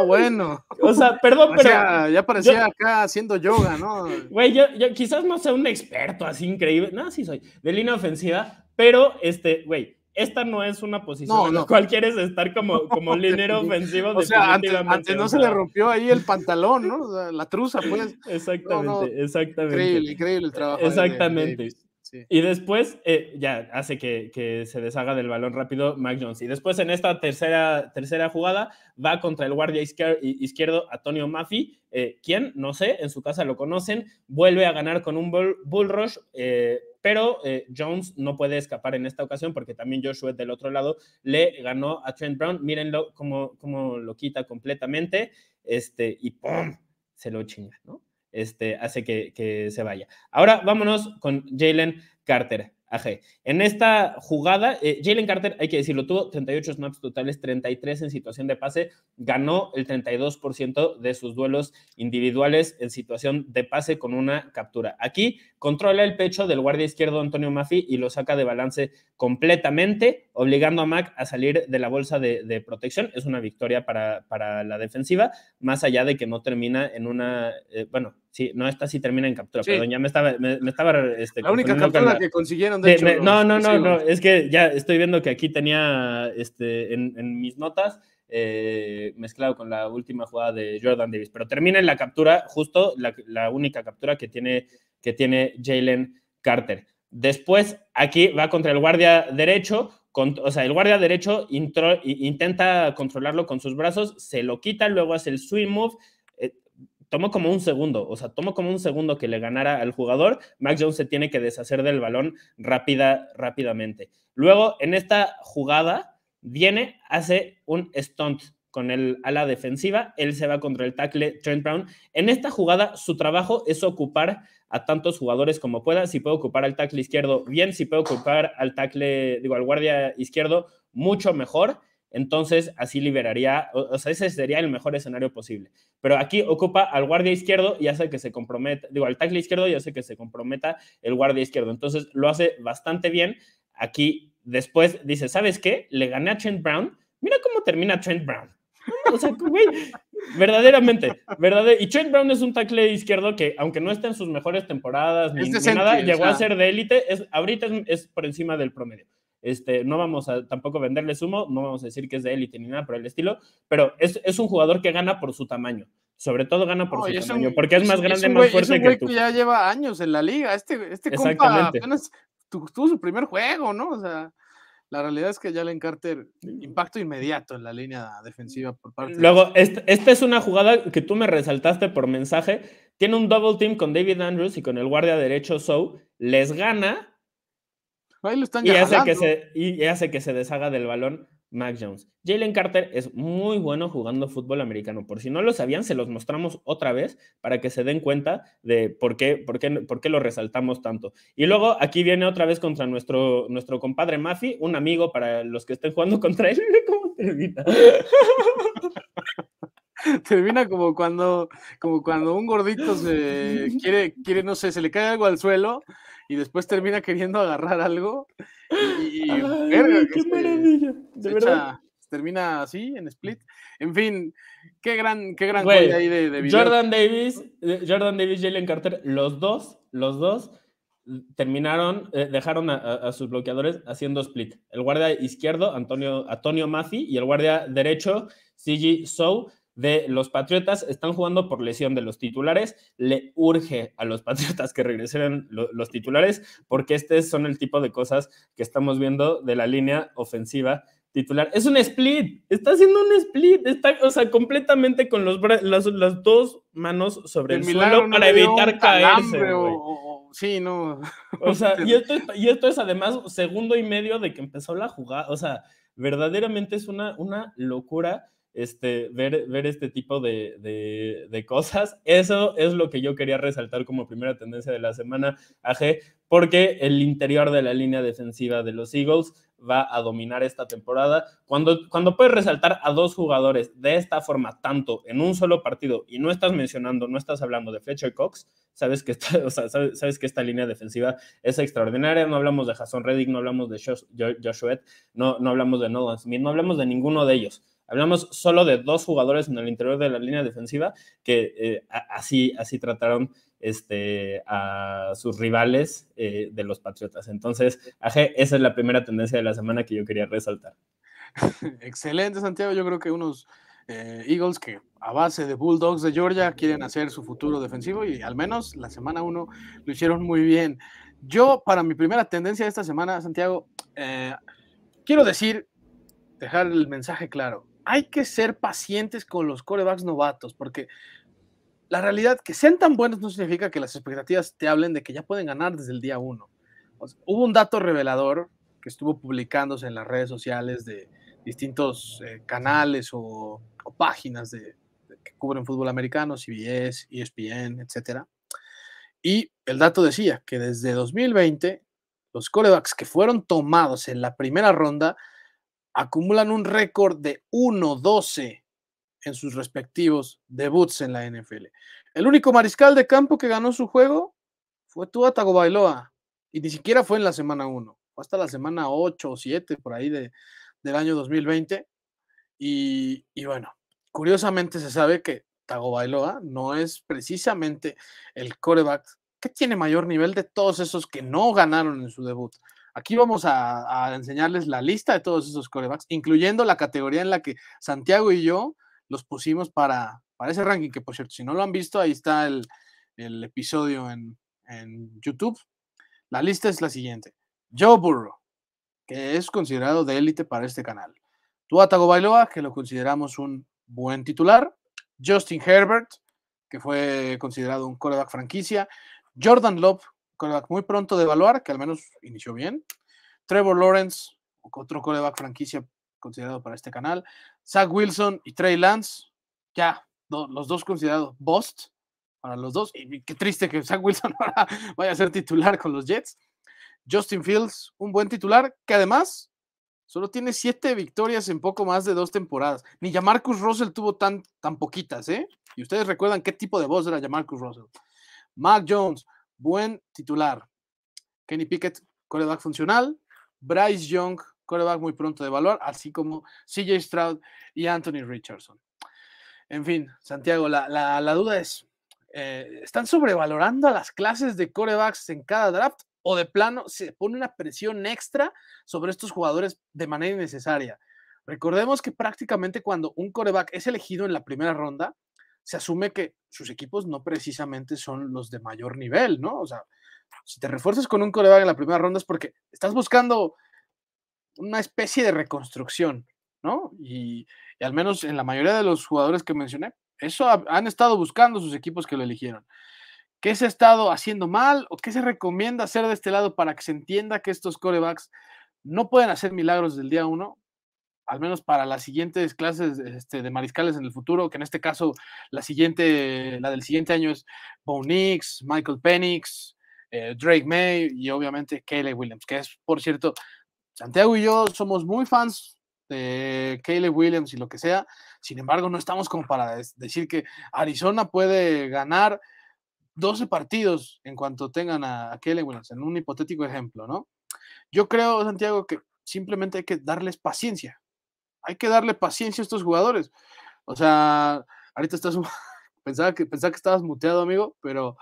No, bueno. O sea, perdón, o pero. Sea, ya parecía acá haciendo yoga, ¿no? Güey, yo, yo, quizás no sea un experto así increíble. No, sí soy. De línea ofensiva, pero este, güey esta no es una posición en la cual quieres estar como, como líder ofensivo. o sea, antes, antes no se le rompió ahí el pantalón, ¿no? la truza, pues. Exactamente, exactamente. Increíble, increíble el trabajo. Exactamente. Y después, eh, ya hace que, se deshaga del balón rápido Mac Jones. Y después en esta tercera, tercera jugada va contra el guardia izquierdo Antonio Maffi, eh, quien, no sé, en su casa lo conocen, vuelve a ganar con un bull, bull rush. Eh, pero eh, Jones no puede escapar en esta ocasión porque también Joshua del otro lado le ganó a Trent Brown. Mírenlo cómo, lo quita completamente este, y ¡pum! se lo chinga, ¿no? Este, hace que, que se vaya. Ahora vámonos con Jalen Carter. En esta jugada, eh, Jalen Carter, hay que decirlo, tuvo 38 snaps totales, 33 en situación de pase, ganó el 32% de sus duelos individuales en situación de pase con una captura. Aquí controla el pecho del guardia izquierdo Antonio Maffi y lo saca de balance completamente, obligando a Mac a salir de la bolsa de, protección. Es una victoria para, para, la defensiva, más allá de que no termina en una, eh, bueno, Sí, no, esta sí termina en captura, perdón, ya me estaba, me, estaba este, La única captura que consiguieron, de hecho, no, no, no, es que ya estoy viendo que aquí tenía este, en, mis notas eh, mezclado con la última jugada de Jordan Davis, pero termina en la captura, justo la, única captura que tiene, que tiene Jalen Carter. Después, aquí va contra el guardia derecho, con, o sea, el guardia derecho intenta controlarlo con sus brazos, se lo quita, luego hace el swing move, tomó como un segundo, o sea, tomó como un segundo que le ganara al jugador. Max Jones se tiene que deshacer del balón rápida, rápidamente. Luego, en esta jugada, viene, hace un stunt con el ala defensiva, él se va contra el tackle Trent Brown. En esta jugada, su trabajo es ocupar a tantos jugadores como pueda. Si puede ocupar al tackle izquierdo, bien. Si puede ocupar al tackle, digo, al guardia izquierdo, mucho mejor. Entonces, así liberaría, o, sea, ese sería el mejor escenario posible. Pero aquí ocupa al guardia izquierdo y hace que se comprometa, digo, al tackle izquierdo y hace que se comprometa el guardia izquierdo. Entonces, lo hace bastante bien. Aquí después dice, ¿sabes qué? Le gané a Trent Brown. Mira cómo termina Trent Brown. O sea, güey, verdaderamente, verdad. Y Trent Brown es un tackle izquierdo que, aunque no está en sus mejores temporadas ni, nada, llegó a ser de élite. Es, ahorita es por encima del promedio. Este, no vamos a tampoco venderle sumo, no vamos a decir que es de élite ni nada por el estilo, pero es, un jugador que gana por su tamaño. Sobre todo gana por su tamaño, porque es, más grande, más fuerte que tú. ya lleva años en la liga. Este, este compa apenas tuvo su primer juego, ¿no? O sea, la realidad es que ya le Carter, impacto inmediato en la línea defensiva por parte Luego, esta es una jugada que tú me resaltaste por mensaje. Tiene un double team con David Andrews y con el guardia derecho so Les gana y hace, que se, y hace que se deshaga del balón Mac Jones. Jalen Carter es muy bueno jugando fútbol americano. Por si no lo sabían, se los mostramos otra vez para que se den cuenta de por qué, por qué, por qué lo resaltamos tanto. Y luego aquí viene otra vez contra nuestro, nuestro compadre Mafi, un amigo para los que estén jugando contra él. ¿Cómo termina? termina como cuando, como cuando un gordito se quiere, quiere, no sé, se le cae algo al suelo y después termina queriendo agarrar algo. Y, ¡Qué maravilla! termina así en split. En fin, qué gran, qué gran de, Jordan Davis, eh, Jordan Davis, Jalen Carter, los dos, los dos terminaron, eh, dejaron a, sus bloqueadores haciendo split. El guardia izquierdo, Antonio, Antonio Maffi, y el guardia derecho, CG Sou, de los Patriotas. Están jugando por lesión de los titulares. Le urge a los Patriotas que regresen los titulares porque este son el tipo de cosas que estamos viendo de la línea ofensiva titular. Es un split, está haciendo un split, está, o sea, completamente con los las, dos manos sobre el, suelo para evitar caerse. Sí, no. O sea, y esto, y esto es además segundo y medio de que empezó la jugada, o sea, verdaderamente es una, una locura este, ver, ver este tipo de, cosas. Eso es lo que yo quería resaltar como primera tendencia de la semana, AG, porque el interior de la línea defensiva de los Eagles va a dominar esta temporada. Cuando, cuando puedes resaltar a dos jugadores de esta forma, tanto en un solo partido, y no estás mencionando, no estás hablando de Fletcher Cox, sabes que, esta, sabes, que esta línea defensiva es extraordinaria. No hablamos de Jason Reddick, no hablamos de Josh, Joshua, no, no hablamos de Nolan Smith, no hablamos de ninguno de ellos Hablamos solo de dos jugadores en el interior de la línea defensiva que eh, así, así trataron este, a sus rivales eh, de los Patriotas. Entonces, Aje, esa es la primera tendencia de la semana que yo quería resaltar. Excelente, Santiago. Yo creo que unos eh, Eagles que a base de Bulldogs de Georgia quieren hacer su futuro defensivo y al menos la semana uno lo hicieron muy bien. Yo, para mi primera tendencia de esta semana, Santiago, quiero decir, dejar el mensaje claro hay que ser pacientes con los corebacks novatos, porque la realidad que sean tan buenos no significa que las expectativas te hablen de que ya pueden ganar desde el día uno. hubo un dato revelador que estuvo publicándose en las redes sociales de distintos eh, canales o, páginas de, que cubren fútbol americano, CBS, ESPN, etc. Y el dato decía que desde 2020 los corebacks que fueron tomados en la primera ronda acumulan un récord de 1-12 en sus respectivos debuts en la NFL. El único mariscal de campo que ganó su juego fue Tua Tagovailoa y ni siquiera fue en la semana 1, fue hasta la semana 8 o 7 por ahí de, del año 2020. Y, y bueno, curiosamente se sabe que Tagovailoa no es precisamente el coreback que tiene mayor nivel de todos esos que no ganaron en su debut. Aquí vamos a, enseñarles la lista de todos esos corebacks, incluyendo la categoría en la que Santiago y yo los pusimos para, para ese ranking, que por cierto, si no lo han visto, ahí está el, episodio en, YouTube. La lista es la siguiente. Joe Burrow, que es considerado de élite para este canal. Tua Bailoa, que lo consideramos un buen titular. Justin Herbert, que fue considerado un coreback franquicia. Jordan Love, coreback muy pronto de evaluar, que al menos inició bien. Trevor Lawrence, otro coreback franquicia considerado para este canal. Zach Wilson y Trey Lance, ya, los dos considerados bust para los dos. Y qué triste que Zach Wilson vaya a ser titular con los Jets. Justin Fields, un buen titular, que además solo tiene siete victorias en poco más de dos temporadas. Ni Jamarcus Russell tuvo tan, tan poquitas, ¿eh? Y ustedes recuerdan qué tipo de voz era Jamarcus Russell. Mac Jones, buen titular. Kenny Pickett, coreback funcional. Bryce Young, coreback muy pronto de valor, así como CJ Stroud y Anthony Richardson. En fin, Santiago, la, duda es, eh, ¿están sobrevalorando a las clases de corebacks en cada draft o de plano se pone una presión extra sobre estos jugadores de manera innecesaria? Recordemos que prácticamente cuando un coreback es elegido en la primera ronda, se asume que sus equipos no precisamente son los de mayor nivel, ¿no? O sea, si te refuerzas con un coreback en la primera ronda es porque estás buscando una especie de reconstrucción, ¿no? Y, al menos en la mayoría de los jugadores que mencioné, eso han estado buscando sus equipos que lo eligieron. ¿Qué se ha estado haciendo mal o qué se recomienda hacer de este lado para que se entienda que estos corebacks no pueden hacer milagros del día uno, al menos para las siguientes clases este, de mariscales en el futuro, que en este caso la siguiente, la del siguiente año es Bo Nix, Michael Penix, eh, Drake May y obviamente Caleb Williams, que es, por cierto, Santiago y yo somos muy fans de Caleb Williams y lo que sea, sin embargo no estamos como para decir que Arizona puede ganar 12 partidos en cuanto tengan a, a Williams, en un hipotético ejemplo, ¿no? Yo creo, Santiago, que simplemente hay que darles paciencia, hay que darle paciencia a estos jugadores. O sea, ahorita estás, pensaba que, pensaba que estabas muteado, amigo, pero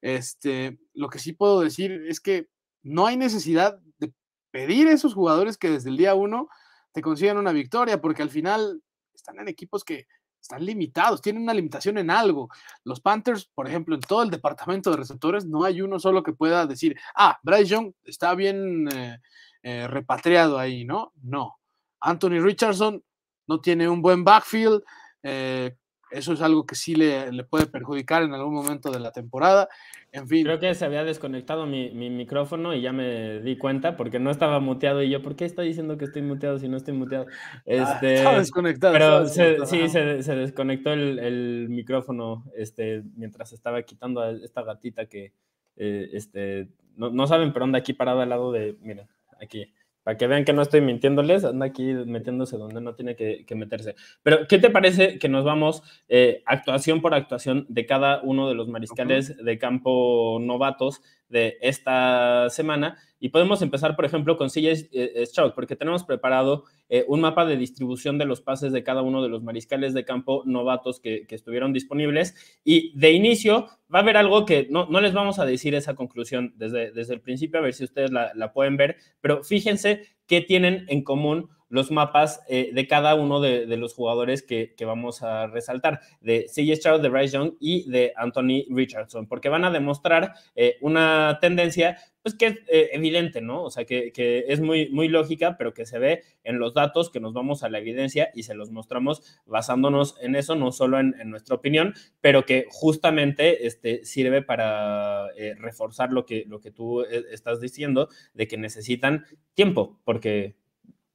este, lo que sí puedo decir es que no hay necesidad de pedir a esos jugadores que desde el día uno te consigan una victoria, porque al final están en equipos que están limitados, tienen una limitación en algo. Los Panthers, por ejemplo, en todo el departamento de receptores, no hay uno solo que pueda decir, ah, Bryce Young está bien eh, eh, repatriado ahí, ¿no? No. Anthony Richardson no tiene un buen backfield. Eh, eso es algo que sí le, puede perjudicar en algún momento de la temporada. En fin. Creo que se había desconectado mi, micrófono y ya me di cuenta porque no estaba muteado y yo, ¿por qué está diciendo que estoy muteado si no estoy muteado? Ah, este, estaba desconectado. Pero sí, se, desconectó el, micrófono este, mientras estaba quitando a esta gatita que eh, este, no, saben, pero anda aquí parada al lado de, miren, aquí. Para que vean que no estoy mintiéndoles, anda aquí metiéndose donde no tiene que, meterse. Pero, ¿qué te parece que nos vamos eh, actuación por actuación de cada uno de los mariscales de campo novatos de esta semana. Y podemos empezar, por ejemplo, con CJ eh, Stroud, porque tenemos preparado eh, un mapa de distribución de los pases de cada uno de los mariscales de campo novatos que, estuvieron disponibles. Y de inicio va a haber algo que no, no les vamos a decir esa conclusión desde, desde el principio, a ver si ustedes la, la pueden ver, pero fíjense qué tienen en común los mapas eh, de cada uno de, los jugadores que, vamos a resaltar, de CJ Charles, de Bryce Young y de Anthony Richardson, porque van a demostrar eh, una tendencia, pues que es eh, evidente, ¿no? O sea, que, es muy, muy lógica, pero que se ve en los datos, que nos vamos a la evidencia y se los mostramos basándonos en eso, no solo en, nuestra opinión, pero que justamente este, sirve para reforzar lo que, lo que tú estás diciendo, de que necesitan tiempo, porque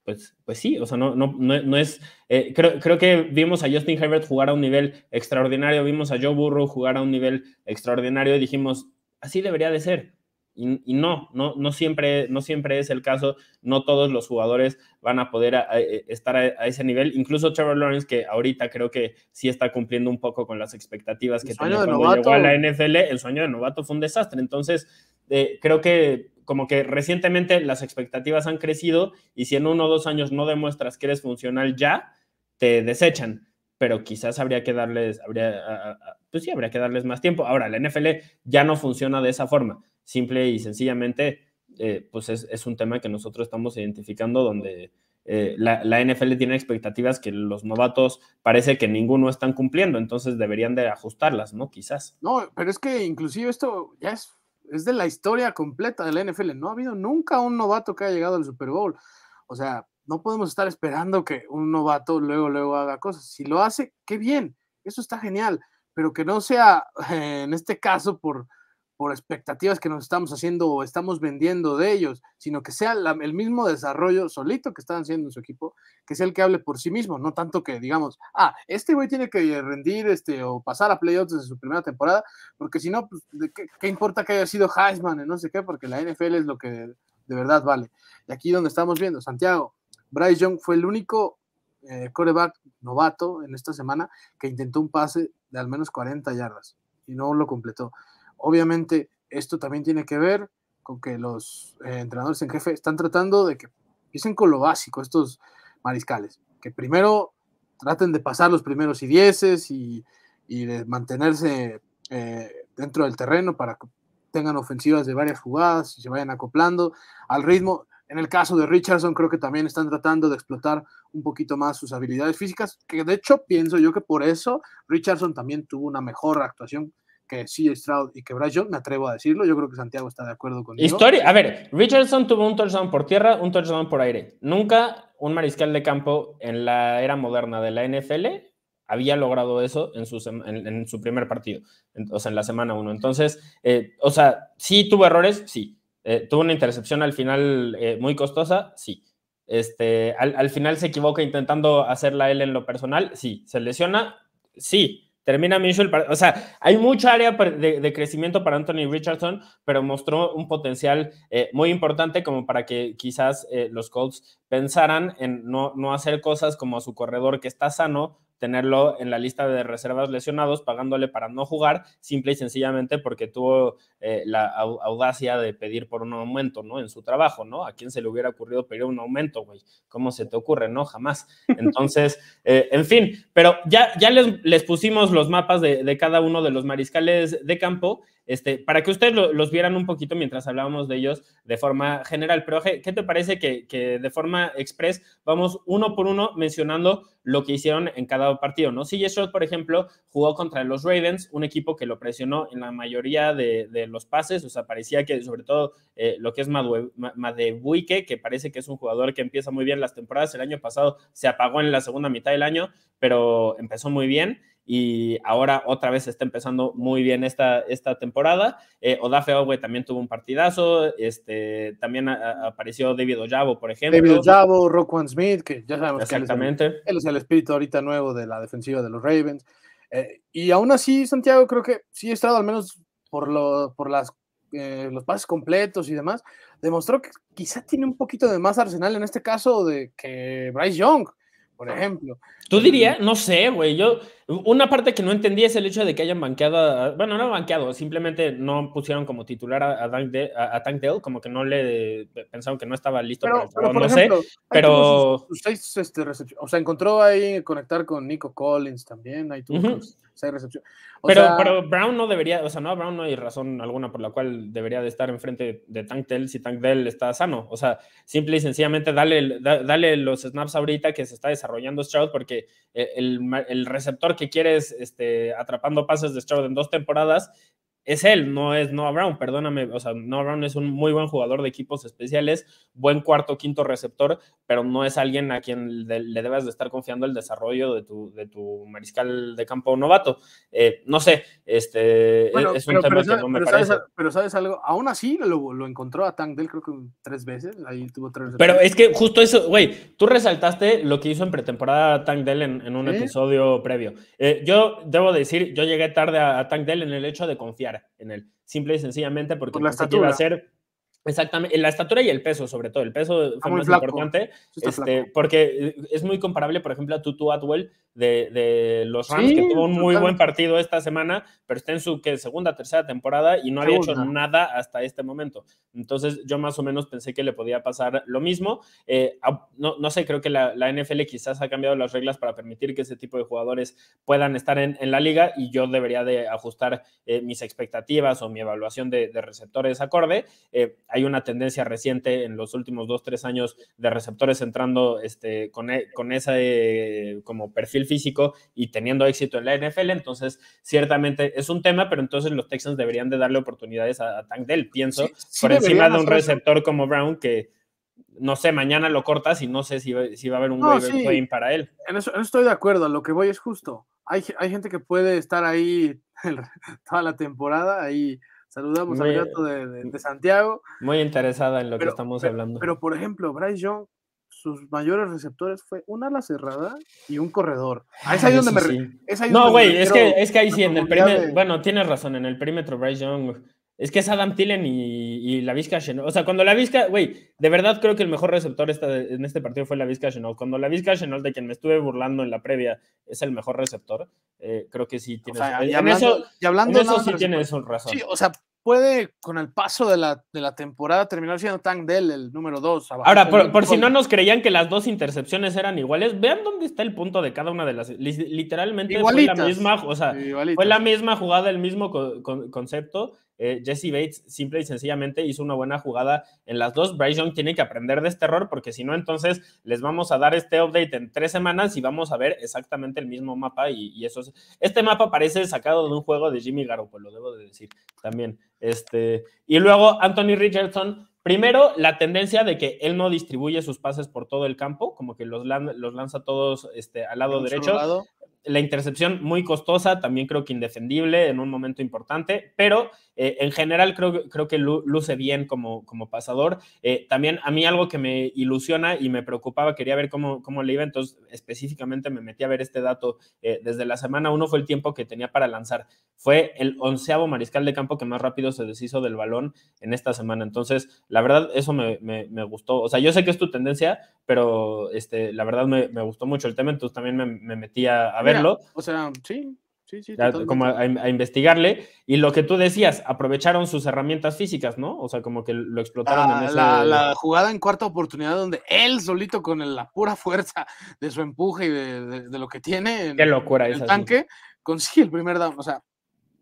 pues, pues, sí, o sea, no, no, no, es, eh, creo, creo, que vimos a Justin Herbert jugar a un nivel extraordinario, vimos a Joe Burrow jugar a un nivel extraordinario y dijimos, así debería de ser. Y, no, no, no, siempre, no siempre es el caso, no todos los jugadores van a poder eh, estar a, ese nivel, incluso Trevor Lawrence, que ahorita creo que sí está cumpliendo un poco con las expectativas que tenía cuando llegó a la NFL, el sueño de novato fue un desastre, entonces eh, creo que como que recientemente las expectativas han crecido y si en uno o dos años no demuestras que eres funcional ya, te desechan. Pero quizás habría que darles, habría, pues sí, habría que darles más tiempo. Ahora, la NFL ya no funciona de esa forma. Simple y sencillamente, eh, pues es, un tema que nosotros estamos identificando donde eh, la, la, NFL tiene expectativas que los novatos parece que ninguno están cumpliendo, entonces deberían de ajustarlas, ¿no? Quizás. No, pero es que inclusive esto ya es es de la historia completa de la NFL. No ha habido nunca un novato que haya llegado al Super Bowl. O sea, no podemos estar esperando que un novato luego, luego haga cosas. Si lo hace, qué bien, eso está genial, pero que no sea, en este caso, por por expectativas que nos estamos haciendo o estamos vendiendo de ellos, sino que sea el mismo desarrollo solito que están haciendo en su equipo, que sea el que hable por sí mismo, no tanto que digamos, ah, este güey tiene que rendir este, o pasar a playoffs desde su primera temporada, porque si no, pues, qué, importa que haya sido Heisman y no sé qué? Porque la NFL es lo que de, verdad vale. Y aquí donde estamos viendo, Santiago, Bryce Young fue el único coreback eh, novato en esta semana que intentó un pase de al menos 40 yardas y no lo completó. Obviamente, esto también tiene que ver con que los eh, entrenadores en jefe están tratando de que empiecen con lo básico estos mariscales, que primero traten de pasar los primeros y dieces y, de mantenerse eh, dentro del terreno para que tengan ofensivas de varias jugadas y se vayan acoplando al ritmo. En el caso de Richardson, creo que también están tratando de explotar un poquito más sus habilidades físicas, que de hecho pienso yo que por eso Richardson también tuvo una mejor actuación que sí Stroud y que Bryce me atrevo a decirlo, yo creo que Santiago está de acuerdo conmigo. Historia, a ver, Richardson tuvo un touchdown por tierra, un touchdown por aire. Nunca un mariscal de campo en la era moderna de la NFL había logrado eso en su, en, su primer partido, o sea, en la semana uno. Entonces, eh, o sea, sí tuvo errores, sí. Eh, tuvo una intercepción al final eh, muy costosa, sí. Este, al, final se equivoca intentando hacerla él en lo personal, sí. Se lesiona, sí Termina Mitchell, o sea, hay mucha área de, crecimiento para Anthony Richardson, pero mostró un potencial eh, muy importante como para que quizás eh, los Colts pensaran en no, no hacer cosas como a su corredor que está sano, tenerlo en la lista de reservas lesionados, pagándole para no jugar, simple y sencillamente porque tuvo eh, la audacia de pedir por un aumento, ¿no? En su trabajo, ¿no? ¿A quién se le hubiera ocurrido pedir un aumento, güey? ¿Cómo se te ocurre, no? Jamás. Entonces, eh, en fin, pero ya, ya les, les pusimos los mapas de, de cada uno de los mariscales de campo. Este, para que ustedes los vieran un poquito mientras hablábamos de ellos de forma general. Pero, ¿qué te parece que, de forma express vamos uno por uno mencionando lo que hicieron en cada partido? ¿no? CJ Short, por ejemplo, jugó contra los Ravens, un equipo que lo presionó en la mayoría de, los pases, o sea, parecía que sobre todo eh, lo que es Madebuike, que parece que es un jugador que empieza muy bien las temporadas, el año pasado se apagó en la segunda mitad del año, pero empezó muy bien y ahora otra vez está empezando muy bien esta, esta temporada. Eh, Odafe Owe también tuvo un partidazo, este, también apareció David Ojabo, por ejemplo. David Ojabo, Roquan Smith, que ya sabemos Exactamente. él es, el, espíritu ahorita nuevo de la defensiva de los Ravens. Eh, y aún así, Santiago, creo que sí ha estado al menos por, por las, eh, los pases completos y demás, demostró que quizá tiene un poquito de más arsenal en este caso de que Bryce Young, por ejemplo. Tú dirías, eh, no sé, güey, yo una parte que no entendí es el hecho de que hayan banqueado, bueno, no banqueado, simplemente no pusieron como titular a, Tank, a, Tank Dell, como que no le eh, pensaron que no estaba listo pero, no sé, pero... Este, o sea, encontró ahí conectar con Nico Collins también, ahí tuvo pero, pero Brown no debería, o sea, no, Brown no hay razón alguna por la cual debería de estar enfrente de Tank Dell si Tank Dell está sano, o sea, simple y sencillamente dale, dale los snaps ahorita que se está desarrollando Stroud porque eh, el, el receptor que quieres este, atrapando pases de Stroud en dos temporadas es él, no es Noah Brown, perdóname, o sea, Noah Brown es un muy buen jugador de equipos especiales, buen cuarto, quinto receptor, pero no es alguien a quien le, debes debas de estar confiando el desarrollo de tu, de tu mariscal de campo novato. Eh, no sé, este es un pero, tema que no me parece. Sabes, pero sabes algo, aún así lo, encontró a Tank Dell creo que tres veces, Pero es que justo eso, güey, tú resaltaste lo que hizo en pretemporada Tank Dell en, un episodio previo. Eh, yo debo decir, yo llegué tarde a, a Tank Dell en el hecho de confiar en el Simple y sencillamente porque Por la que a ser Exactamente, la estatura y el peso, sobre todo. El peso fue más importante. Este, porque eh, es muy comparable, por ejemplo, a Tutu Atwell de, los Rams, que tuvo un muy buen partido esta semana, pero está en su que segunda, tercera temporada y no había hecho nada hasta este momento. Entonces, yo más o menos pensé que le podía pasar lo mismo. Eh, no, no, sé, creo que la, NFL quizás ha cambiado las reglas para permitir que ese tipo de jugadores puedan estar en, la liga y yo debería de ajustar eh, mis expectativas o mi evaluación de, receptores acorde. Eh, hay una tendencia reciente en los últimos dos, tres años de receptores entrando este, con, e, con ese eh, como perfil físico y teniendo éxito en la NFL. Entonces, ciertamente es un tema, pero entonces los Texans deberían de darle oportunidades a, a Tank Dell, pienso, por encima de un receptor como Brown que no sé, mañana lo cortas y no sé si, va, si va a haber un no, waiver para él. No estoy de acuerdo, lo que voy es justo. Hay, hay gente que puede estar ahí toda la temporada, ahí Saludamos al gato de, Santiago. Muy interesada en lo que estamos hablando. Pero, por ejemplo, Bryce Young, sus mayores receptores fue una ala cerrada y un corredor. Ahí es ahí donde me. no, güey, es que, es que ahí sí, en el perímetro. Bueno, tienes razón, en el perímetro, Bryce Young. Es que es Adam Tillen y, y la Vizca O sea, cuando la Vizca, güey, de verdad creo que el mejor receptor en este partido fue la Vizca Cuando la Vizca de quien me estuve burlando en la previa, es el mejor receptor, eh, creo que sí tienes. O sea, y hablando, eso, y hablando eso sí tienes razón. Sí, o sea, puede con el paso de la, de la temporada terminar siendo tan del el número 2. Ahora, por, si no nos creían que las dos intercepciones eran iguales, vean dónde está el punto de cada una de las. Literalmente fue la misma, o sea, fue la misma jugada, el mismo concepto. Eh, Jesse Bates simple y sencillamente hizo una buena jugada en las dos. Bryce Young tiene que aprender de este error porque si no, entonces les vamos a dar este update en tres semanas y vamos a ver exactamente el mismo mapa y, eso es, Este mapa parece sacado de un juego de Jimmy lo debo de decir también. Este, y luego Anthony Richardson Primero, la tendencia de que él no distribuye sus pases por todo el campo, como que los, los lanza todos este, al lado derecho. La intercepción muy costosa, también creo que indefendible en un momento importante, pero eh, en general creo, creo que luce bien como, como pasador. Eh, también a mí algo que me ilusiona y me preocupaba, quería ver cómo, cómo le iba, entonces específicamente me metí a ver este dato. Eh, desde la semana Uno fue el tiempo que tenía para lanzar. Fue el onceavo mariscal de campo que más rápido se deshizo del balón en esta semana. Entonces, la verdad, eso me, gustó. O sea, yo sé que es tu tendencia, pero este, la verdad me, gustó mucho el tema, entonces también me, metí a, verlo. O sea, sí. Sí, como a, investigarle. Y lo que tú decías, aprovecharon sus herramientas físicas, ¿no? O sea, como que lo explotaron la, en La, jugada en cuarta oportunidad donde él solito con la pura fuerza de su empuje y de, lo que tiene. en, el tanque, consigue el primer down. O sea,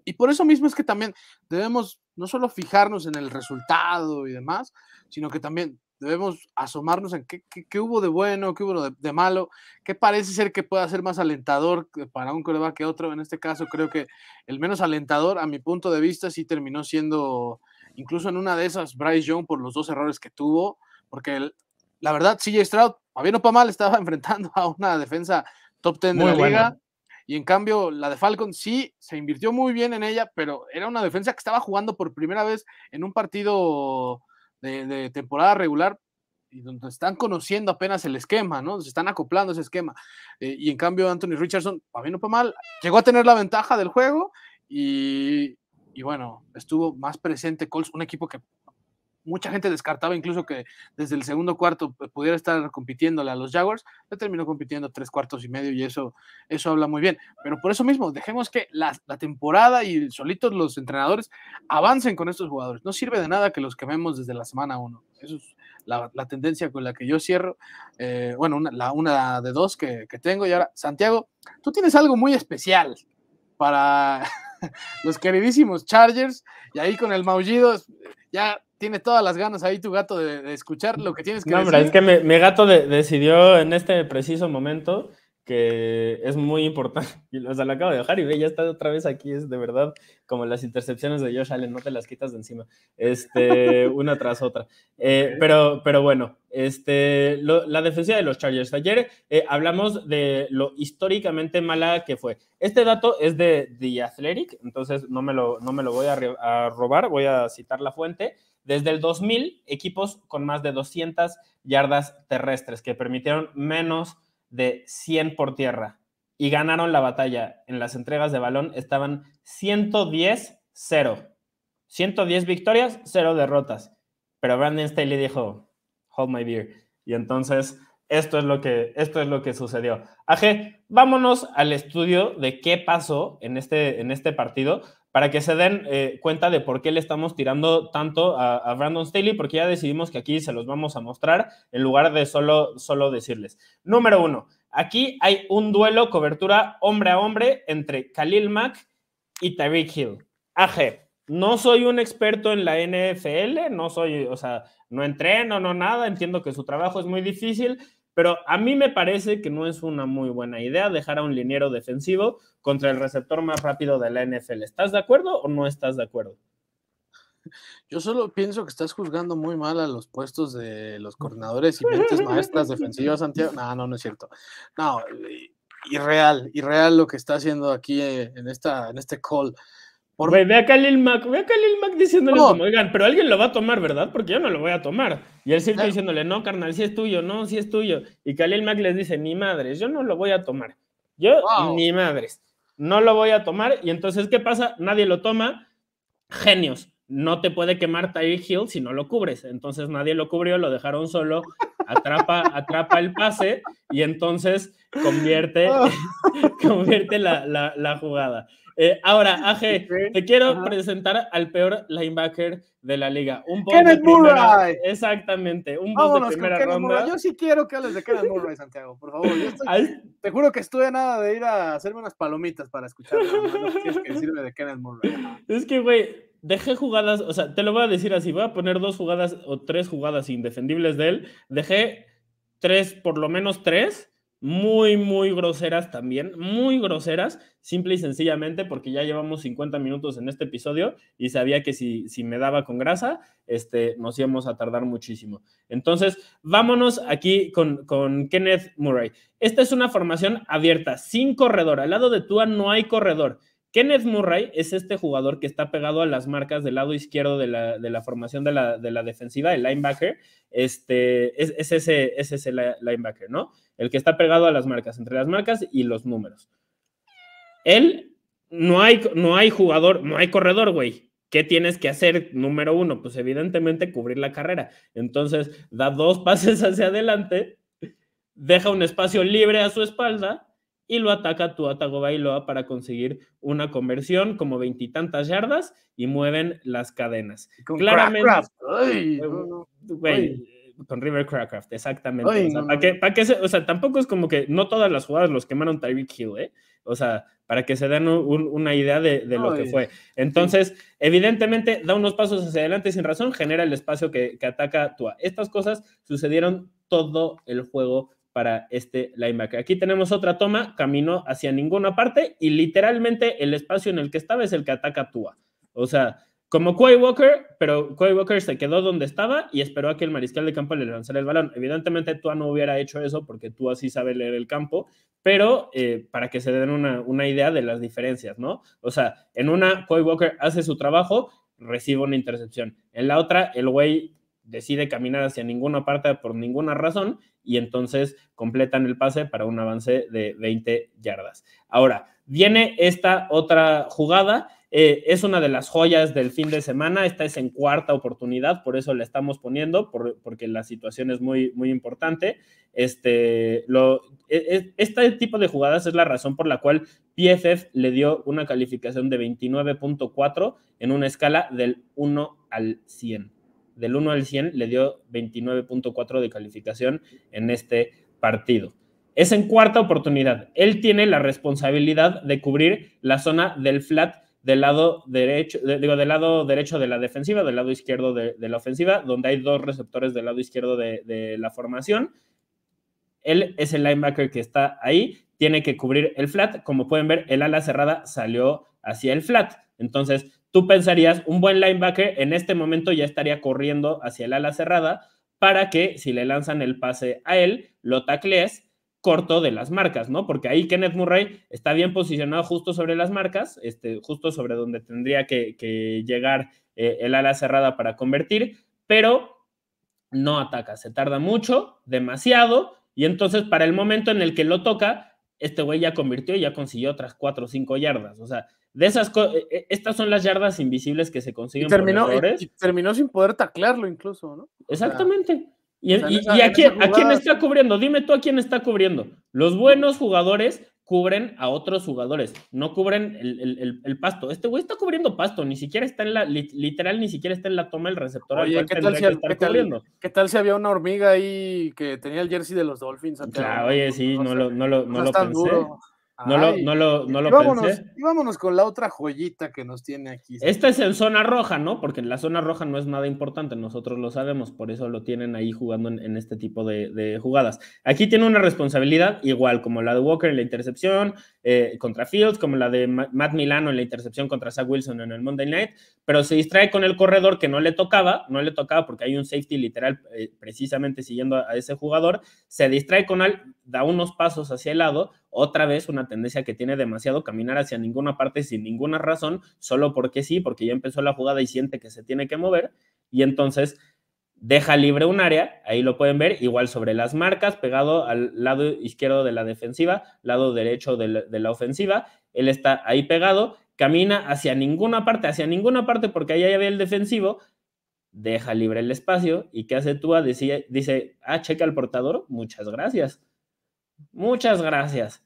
y por eso mismo es que también debemos no solo fijarnos en el resultado y demás, sino que también debemos asomarnos en qué, hubo de bueno, qué hubo de, de, malo, qué parece ser que pueda ser más alentador para un coreback que otro. En este caso, creo que el menos alentador, a mi punto de vista, sí terminó siendo, incluso en una de esas, Bryce Young por los dos errores que tuvo, porque la verdad, CJ Stroud, a bien o para mal, estaba enfrentando a una defensa top 10 de la liga. Y en cambio, la de Falcon sí se invirtió muy bien en ella, pero era una defensa que estaba jugando por primera vez en un partido de, temporada regular y donde están conociendo apenas el esquema, ¿no? Se están acoplando ese esquema. Eh, y en cambio, Anthony Richardson, para mí no fue mal, llegó a tener la ventaja del juego y, y bueno, estuvo más presente Colts, un equipo que mucha gente descartaba incluso que desde el segundo cuarto pudiera estar compitiéndole a los Jaguars, Le terminó compitiendo tres cuartos y medio y eso, eso habla muy bien. Pero por eso mismo, dejemos que la, temporada y solitos los entrenadores avancen con estos jugadores. No sirve de nada que los que desde la semana uno. Eso es la, tendencia con la que yo cierro. Eh, bueno, una, la, una de dos que, que tengo. Y ahora, Santiago, tú tienes algo muy especial para los queridísimos Chargers, y ahí con el maullido, ya tiene todas las ganas ahí tu gato de, escuchar lo que tienes que no, decir. Hombre, es que mi, gato decidió en este preciso momento que es muy importante. o sea, lo acabo de dejar y ve, ya está otra vez aquí. Es de verdad como las intercepciones de Josh Allen, no te las quitas de encima, este, una tras otra. Eh, pero, pero bueno, este, la defensiva de los Chargers. Ayer eh, hablamos de lo históricamente mala que fue. Este dato es de The Athletic, entonces no me lo, no me lo voy a robar, voy a citar la fuente. Desde el 2000, equipos con más de 200 yardas terrestres que permitieron menos de 100 por tierra y ganaron la batalla en las entregas de balón estaban 110-0. 110 victorias, 0 derrotas. Pero Brandon Staley dijo, hold my beer. Y entonces esto es lo que, esto es lo que sucedió. Aje, vámonos al estudio de qué pasó en este, en este partido para que se den eh, cuenta de por qué le estamos tirando tanto a, Brandon Staley, porque ya decidimos que aquí se los vamos a mostrar en lugar de solo, solo decirles. Número uno, aquí hay un duelo cobertura hombre a hombre entre Khalil Mack y Tyreek Hill. Aje, no soy un experto en la NFL, no soy, o sea, no entreno, no nada, entiendo que su trabajo es muy difícil, pero a mí me parece que no es una muy buena idea dejar a un liniero defensivo contra el receptor más rápido de la NFL. ¿Estás de acuerdo o no estás de acuerdo? Yo solo pienso que estás juzgando muy mal a los puestos de los coordinadores y mentes maestras defensivas, Santiago. No, no, no es cierto. No, irreal, irreal lo que está haciendo aquí eh, en, esta, en este call. Por... ve a Khalil Mac ve diciéndole pero alguien lo va a tomar, ¿verdad? Porque yo no lo voy a tomar. Y él sigue diciéndole, no, carnal, si es tuyo, no, si es tuyo. Y Khalil Mac les dice, ni madres, yo no lo voy a tomar. Yo, ni madres, no lo voy a tomar. Y entonces, ¿qué pasa? Nadie lo toma. Genios, no te puede quemar Tyreek Hill si no lo cubres. Entonces nadie lo cubrió, lo dejaron solo, atrapa, atrapa el pase y entonces convierte, ah. convierte la jugada. Eh, ahora, Aje, te quiero presentar al peor linebacker de la liga. Un Kenneth Murray. Exactamente, un boss Vámonos de primera ronda. Yo sí quiero que hables de Kenneth Murray, Santiago, por favor. te juro que estuve nada de ir a hacerme unas palomitas para escuchar que de Kenneth Murray. Es que, güey, dejé jugadas, o sea, te lo voy a decir así, voy a poner dos jugadas o tres jugadas indefendibles de él. Dejé tres, por lo menos tres muy, muy groseras también, muy groseras, simple y sencillamente porque ya llevamos 50 minutos en este episodio y sabía que si, me daba con grasa, este, nos íbamos a tardar muchísimo. Entonces, vámonos aquí con, con Kenneth Murray. Esta es una formación abierta, sin corredor. Al lado de Tua no hay corredor. Kenneth Murray es este jugador que está pegado a las marcas del lado izquierdo de la, de la formación de la, defensiva, el linebacker. Este, es, ese, es ese linebacker, ¿no? El que está pegado a las marcas, entre las marcas y los números. Él, no hay, no hay jugador, no hay corredor, güey. ¿Qué tienes que hacer? Número uno, pues evidentemente cubrir la carrera. Entonces, da dos pases hacia adelante, deja un espacio libre a su espalda y lo ataca atago bailoa para conseguir una conversión como veintitantas yardas y mueven las cadenas. Con Claramente, eh, eh, con River Crackraft, exactamente. o sea, para tampoco es como que no todas las jugadas los quemaron Tyreek Hill, ¿eh? O sea, para que se den una idea de, lo que fue. Entonces, evidentemente, da unos pasos hacia adelante sin razón, genera el espacio que, que ataca Tua. Estas cosas sucedieron todo el juego para este linebacker. Aquí tenemos otra toma, caminó hacia ninguna parte y literalmente el espacio en el que estaba es el que ataca Tua. O sea, como Quay Walker, pero Quay Walker se quedó donde estaba y esperó a que el mariscal de campo le lanzara el balón. Evidentemente Tua no hubiera hecho eso porque Tua sí sabe leer el campo, pero eh, para que se den una, idea de las diferencias, ¿no? O sea, en una Quay Walker hace su trabajo, recibe una intercepción. En la otra, el güey decide caminar hacia ninguna parte por ninguna razón y entonces completan el pase para un avance de 20 yardas. Ahora, viene esta otra jugada. Eh, es una de las joyas del fin de semana. Esta es en cuarta oportunidad, por eso la estamos poniendo, porque la situación es muy, muy importante. Este, lo, e, e, este tipo de jugadas es la razón por la cual PFF le dio una calificación de 29.4 en una escala del 1 al 100 del 1 al 100 le dio 29.4 de calificación en este partido. Es en cuarta oportunidad. Él tiene la responsabilidad de cubrir la zona del flat del lado derecho, digo, del lado derecho de la defensiva, del lado izquierdo de, la ofensiva, donde hay dos receptores del lado izquierdo de, de la formación. Él es el linebacker que está ahí, tiene que cubrir el flat. Como pueden ver, el ala cerrada salió hacia el flat. Entonces, tú pensarías, un buen linebacker en este momento ya estaría corriendo hacia el ala cerrada para que si le lanzan el pase a él, lo taclees corto de las marcas, ¿no? Porque ahí Kenneth Murray está bien posicionado justo sobre las marcas, este, justo sobre donde tendría que, llegar eh, el ala cerrada para convertir, pero no ataca, se tarda mucho, demasiado, y entonces para el momento en el que lo toca, este güey ya convirtió y ya consiguió otras 4 o 5 yardas. O sea, de esas e, e, estas son las yardas invisibles que se consiguen. terminó, terminó sin poder taclearlo incluso, ¿no? Exactamente. ¿Y, a, a quién está cubriendo? Dime tú a quién está cubriendo. Los buenos jugadores cubren a otros jugadores, no cubren el, pasto. Este güey está cubriendo pasto, ni siquiera está en la, literal, ni siquiera está en la toma del receptor. Oye, ¿qué, tal si, ¿qué, tal, había una hormiga ahí que tenía el jersey de los Dolphins? Claro, oye, sí, no, lo, no lo, pensé. No lo, no lo, no lo vámonos, pensé. Y vámonos con la otra joyita que nos tiene aquí. Esta es en zona roja, ¿no? Porque en la zona roja no es nada importante, nosotros lo sabemos, por eso lo tienen ahí jugando en, este tipo de, de, jugadas. Aquí tiene una responsabilidad igual, como la de Walker en la intercepción, eh, contra Fields, como la de Matt Milano en la intercepción contra Zach Wilson en el Monday Night, pero se distrae con el corredor que no le tocaba, no le tocaba porque hay un safety literal eh, precisamente siguiendo a, a, ese jugador, se distrae con él, da unos pasos hacia el lado, otra vez una tendencia que tiene demasiado caminar hacia ninguna parte sin ninguna razón, solo porque sí, porque ya empezó la jugada y siente que se tiene que mover, y entonces deja libre un área, ahí lo pueden ver, igual sobre las marcas, pegado al lado izquierdo de la defensiva, lado derecho de la, ofensiva, él está ahí pegado, camina hacia ninguna parte, hacia ninguna parte, porque ahí ya el defensivo, deja libre el espacio, y ¿qué hace túa Dice, dice ah, checa al portador, muchas gracias, muchas gracias.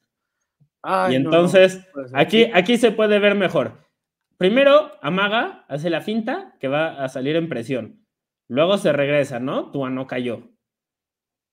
y entonces, aquí, aquí se puede ver mejor. Primero, amaga, hace la finta que va a salir en presión Luego se regresa, ¿no? Tua no cayó.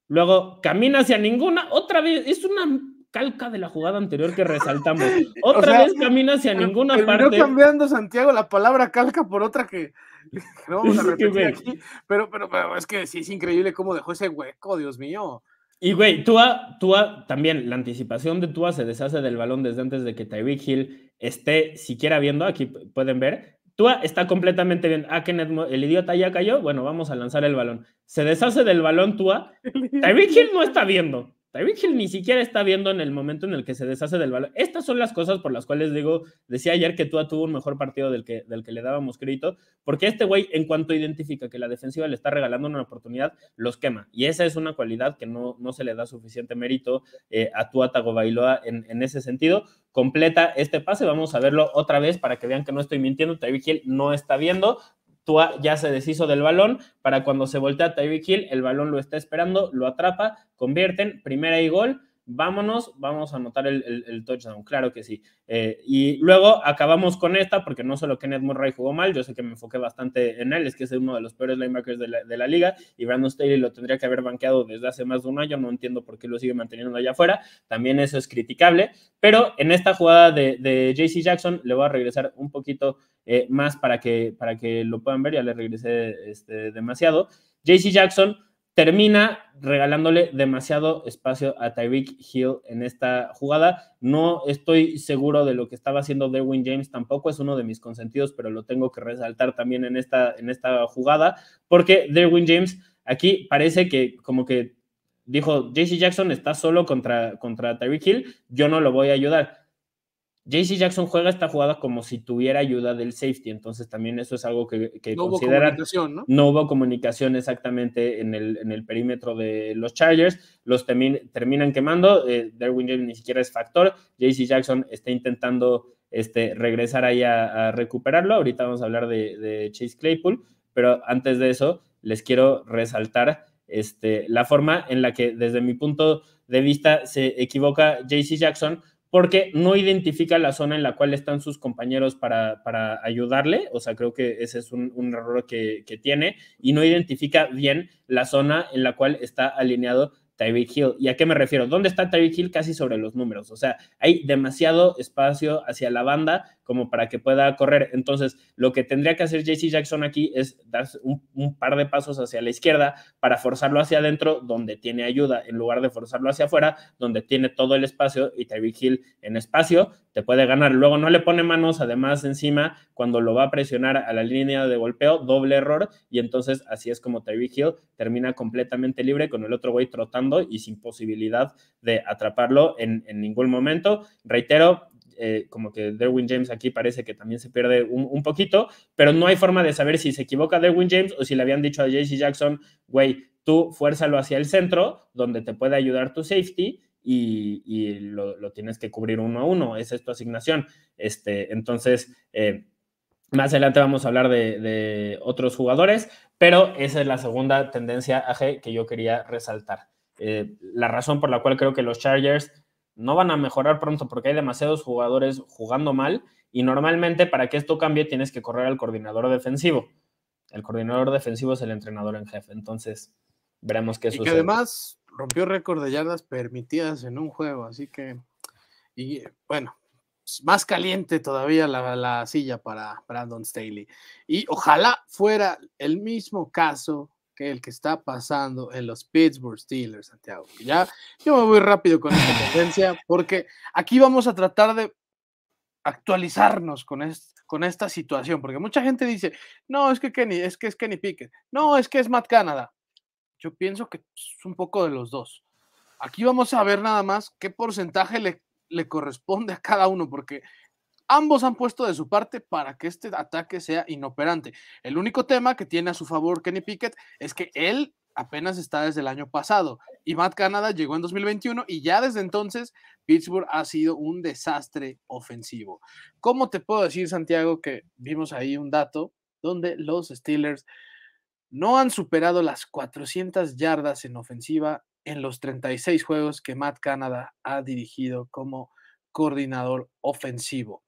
Luego camina hacia ninguna. Otra vez, es una calca de la jugada anterior que resaltamos. Otra vez camina hacia ninguna parte. cambiando Santiago la palabra calca por otra que, vamos a repetir aquí. Pero, pero, pero, es que sí es increíble cómo dejó ese hueco, Dios mío. Y güey, Tua, Tua también, la anticipación de Tua se deshace del balón desde antes de que Tyreek Hill esté siquiera viendo. Aquí pueden ver Tua está completamente bien. Ah, que el idiota ya cayó. Bueno, vamos a lanzar el balón. Se deshace del balón Tua. Tyreek Hill no está viendo. Tyreek Hill ni siquiera está viendo en el momento en el que se deshace del balón. Estas son las cosas por las cuales digo, decía ayer que Tua tuvo un mejor partido del que, del que le dábamos crédito, porque este güey, en cuanto identifica que la defensiva le está regalando una oportunidad, los quema. Y esa es una cualidad que no, no se le da suficiente mérito eh, a Tua Tagovailoa en, en ese sentido. Completa este pase, vamos a verlo otra vez para que vean que no estoy mintiendo. Tyreek Hill no está viendo, Tua ya se deshizo del balón para cuando se voltea a Tyreek Hill, el balón lo está esperando, lo atrapa, convierten, primera y gol vámonos, vamos a anotar el, touchdown, claro que sí. Eh, y luego acabamos con esta, porque no solo Kenneth Murray jugó mal, yo sé que me enfoqué bastante en él, es que es uno de los peores linebackers de la, liga, y Brandon Staley lo tendría que haber banqueado desde hace más de un año, no entiendo por qué lo sigue manteniendo allá afuera, también eso es criticable, pero en esta jugada de, JC Jackson le voy a regresar un poquito eh, más para que, para que lo puedan ver, ya le regresé este, demasiado. JC Jackson termina regalándole demasiado espacio a Tyreek Hill en esta jugada. No estoy seguro de lo que estaba haciendo Derwin James tampoco, es uno de mis consentidos, pero lo tengo que resaltar también en esta, en esta jugada, porque Derwin James aquí parece que como que dijo, JC Jackson está solo contra, contra Tyreek Hill, yo no lo voy a ayudar. JC Jackson juega esta jugada como si tuviera ayuda del safety, entonces también eso es algo que, que no Hubo comunicación, ¿no? ¿no? hubo comunicación exactamente en el, en el perímetro de los Chargers, los terminan quemando, eh, Derwin James ni siquiera es factor, JC Jackson está intentando este, regresar ahí a, recuperarlo, ahorita vamos a hablar de, Chase Claypool, pero antes de eso les quiero resaltar este, la forma en la que desde mi punto de vista se equivoca JC Jackson, porque no identifica la zona en la cual están sus compañeros para, ayudarle, o sea, creo que ese es un, error que, que, tiene, y no identifica bien la zona en la cual está alineado Tyreek Hill. ¿Y a qué me refiero? ¿Dónde está Tyreek Hill casi sobre los números? O sea, hay demasiado espacio hacia la banda como para que pueda correr. Entonces, lo que tendría que hacer JC Jackson aquí es dar un, par de pasos hacia la izquierda para forzarlo hacia adentro donde tiene ayuda, en lugar de forzarlo hacia afuera donde tiene todo el espacio y Tyreek Hill en espacio te puede ganar. Luego no le pone manos además encima cuando lo va a presionar a la línea de golpeo, doble error y entonces así es como Tyreek Hill termina completamente libre con el otro güey trotando y sin posibilidad de atraparlo en, ningún momento. Reitero, eh, como que Derwin James aquí parece que también se pierde un, poquito, pero no hay forma de saber si se equivoca Derwin James o si le habían dicho a JC Jackson, güey, tú fuérzalo hacia el centro, donde te puede ayudar tu safety y, lo, tienes que cubrir uno a uno, esa es tu asignación. Este, entonces, eh, más adelante vamos a hablar de, otros jugadores, pero esa es la segunda tendencia AG que yo quería resaltar. Eh, la razón por la cual creo que los Chargers no van a mejorar pronto porque hay demasiados jugadores jugando mal y normalmente para que esto cambie tienes que correr al coordinador defensivo. El coordinador defensivo es el entrenador en jefe, entonces veremos qué sucede. Y que además rompió récord de yardas permitidas en un juego, así que, y bueno, más caliente todavía la silla para Brandon Staley. Y ojalá fuera el mismo caso que el que está pasando en los Pittsburgh Steelers, Santiago. Ya, yo me voy rápido con esta tendencia porque aquí vamos a tratar de actualizarnos con, con esta situación, porque mucha gente dice, no, es que Kenny, es que es Kenny Pickett, no, es que es Matt Canada. Yo pienso que es un poco de los dos. Aquí vamos a ver nada más qué porcentaje le, le corresponde a cada uno, porque Ambos han puesto de su parte para que este ataque sea inoperante. El único tema que tiene a su favor Kenny Pickett es que él apenas está desde el año pasado y Matt Canada llegó en 2021 y ya desde entonces Pittsburgh ha sido un desastre ofensivo. ¿Cómo te puedo decir, Santiago, que vimos ahí un dato donde los Steelers no han superado las 400 yardas en ofensiva en los 36 juegos que Matt Canada ha dirigido como coordinador ofensivo.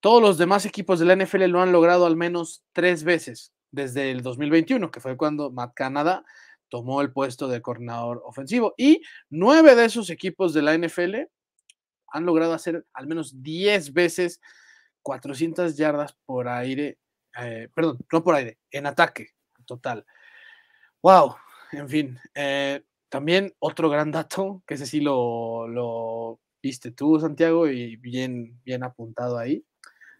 Todos los demás equipos de la NFL lo han logrado al menos tres veces desde el 2021, que fue cuando Matt Canada tomó el puesto de coordinador ofensivo. Y nueve de esos equipos de la NFL han logrado hacer al menos diez veces 400 yardas por aire, eh, perdón, no por aire, en ataque total. ¡Wow! En fin, eh, también otro gran dato, que ese sí lo, lo viste tú, Santiago, y bien, bien apuntado ahí,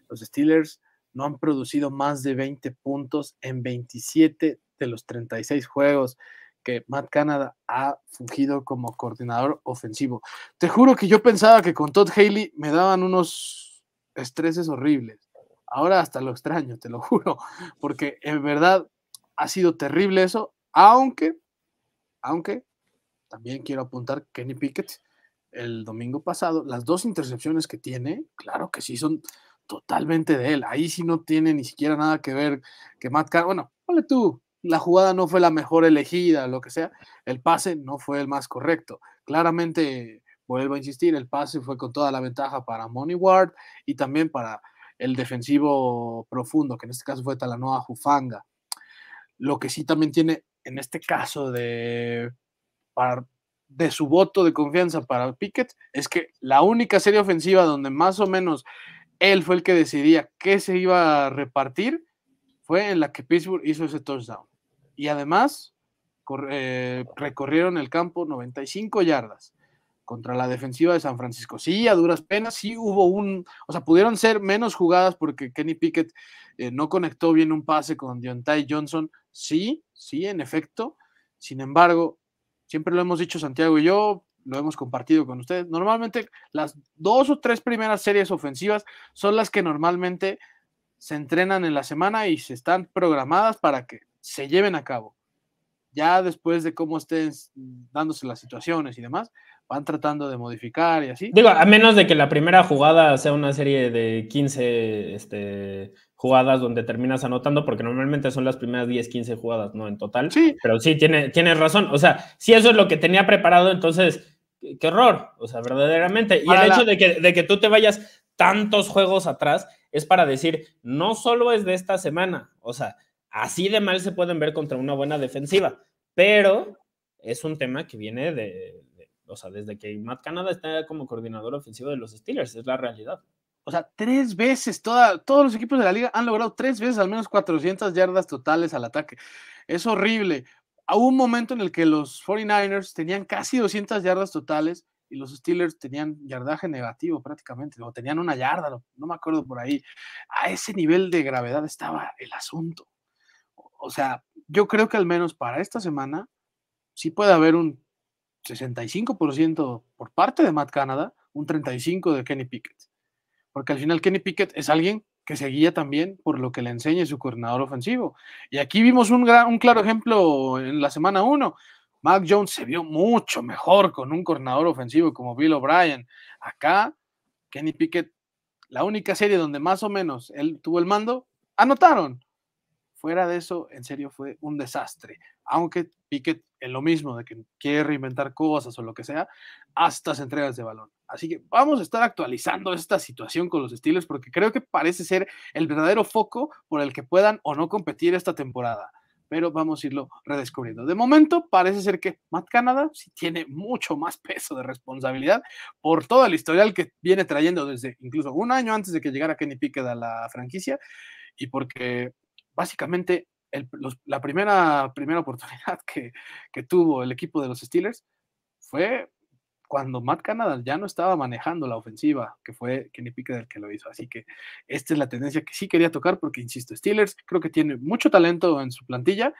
los Steelers no han producido más de 20 puntos en 27 de los 36 juegos que Matt Canada ha fungido como coordinador ofensivo. Te juro que yo pensaba que con Todd Haley me daban unos estreses horribles. Ahora hasta lo extraño, te lo juro, porque en verdad ha sido terrible eso, aunque, aunque también quiero apuntar Kenny Pickett el domingo pasado, las dos intercepciones que tiene, claro que sí son totalmente de él. Ahí sí no tiene ni siquiera nada que ver que Matt Carr... Bueno, vale tú, la jugada no fue la mejor elegida, lo que sea. El pase no fue el más correcto. Claramente, vuelvo a insistir, el pase fue con toda la ventaja para Money Ward y también para el defensivo profundo, que en este caso fue Talanoa Jufanga. Lo que sí también tiene, en este caso de, para, de su voto de confianza para Pickett, es que la única serie ofensiva donde más o menos él fue el que decidía qué se iba a repartir, fue en la que Pittsburgh hizo ese touchdown. Y además eh, recorrieron el campo 95 yardas contra la defensiva de San Francisco. Sí, a duras penas, sí hubo un, o sea, pudieron ser menos jugadas porque Kenny Pickett eh, no conectó bien un pase con Deontay Johnson. Sí, sí, en efecto. Sin embargo, siempre lo hemos dicho Santiago y yo, lo hemos compartido con ustedes, normalmente las dos o tres primeras series ofensivas son las que normalmente se entrenan en la semana y se están programadas para que se lleven a cabo. Ya después de cómo estén dándose las situaciones y demás, van tratando de modificar y así. Digo, a menos de que la primera jugada sea una serie de 15 este, jugadas donde terminas anotando, porque normalmente son las primeras 10, 15 jugadas, ¿no? En total. Sí. Pero sí, tiene, tienes razón. O sea, si eso es lo que tenía preparado, entonces qué, error, o sea, verdaderamente. Y el hecho de que, de que tú te vayas tantos juegos atrás es para decir, no solo es de esta semana, o sea, así de mal se pueden ver contra una buena defensiva, pero es un tema que viene de, o sea, desde que Matt Canada está como coordinador ofensivo de los Steelers, es la realidad. O sea, tres veces, todos los equipos de la liga han logrado tres veces al menos 400 yardas totales al ataque. Es horrible hubo un momento en el que los 49ers tenían casi 200 yardas totales y los Steelers tenían yardaje negativo prácticamente, o tenían una yarda, no, me acuerdo por ahí. A ese nivel de gravedad estaba el asunto. O sea, yo creo que al menos para esta semana sí puede haber un 65% por parte de Matt Canada, un 35% de Kenny Pickett. Porque al final Kenny Pickett es alguien que seguía también por lo que le enseñe su coordinador ofensivo. Y aquí vimos un, un claro ejemplo en la semana 1. Mac Jones se vio mucho mejor con un coordinador ofensivo como Bill O'Brien. Acá, Kenny Pickett, la única serie donde más o menos él tuvo el mando, anotaron. Fuera de eso, en serio fue un desastre. Aunque Piquet en lo mismo, de que quiere reinventar cosas o lo que sea, hasta las entregas de balón. Así que vamos a estar actualizando esta situación con los estilos porque creo que parece ser el verdadero foco por el que puedan o no competir esta temporada. Pero vamos a irlo redescubriendo. De momento parece ser que Matt Canada sí tiene mucho más peso de responsabilidad por todo el historial que viene trayendo desde incluso un año antes de que llegara Kenny Pickett a la franquicia y porque básicamente la primera, primera oportunidad que, que, tuvo el equipo de los Steelers fue cuando Matt Canada ya no estaba manejando la ofensiva, que fue Kenny Pickett el que lo hizo. Así que esta es la tendencia que sí quería tocar, porque insisto, Steelers creo que tiene mucho talento en su plantilla,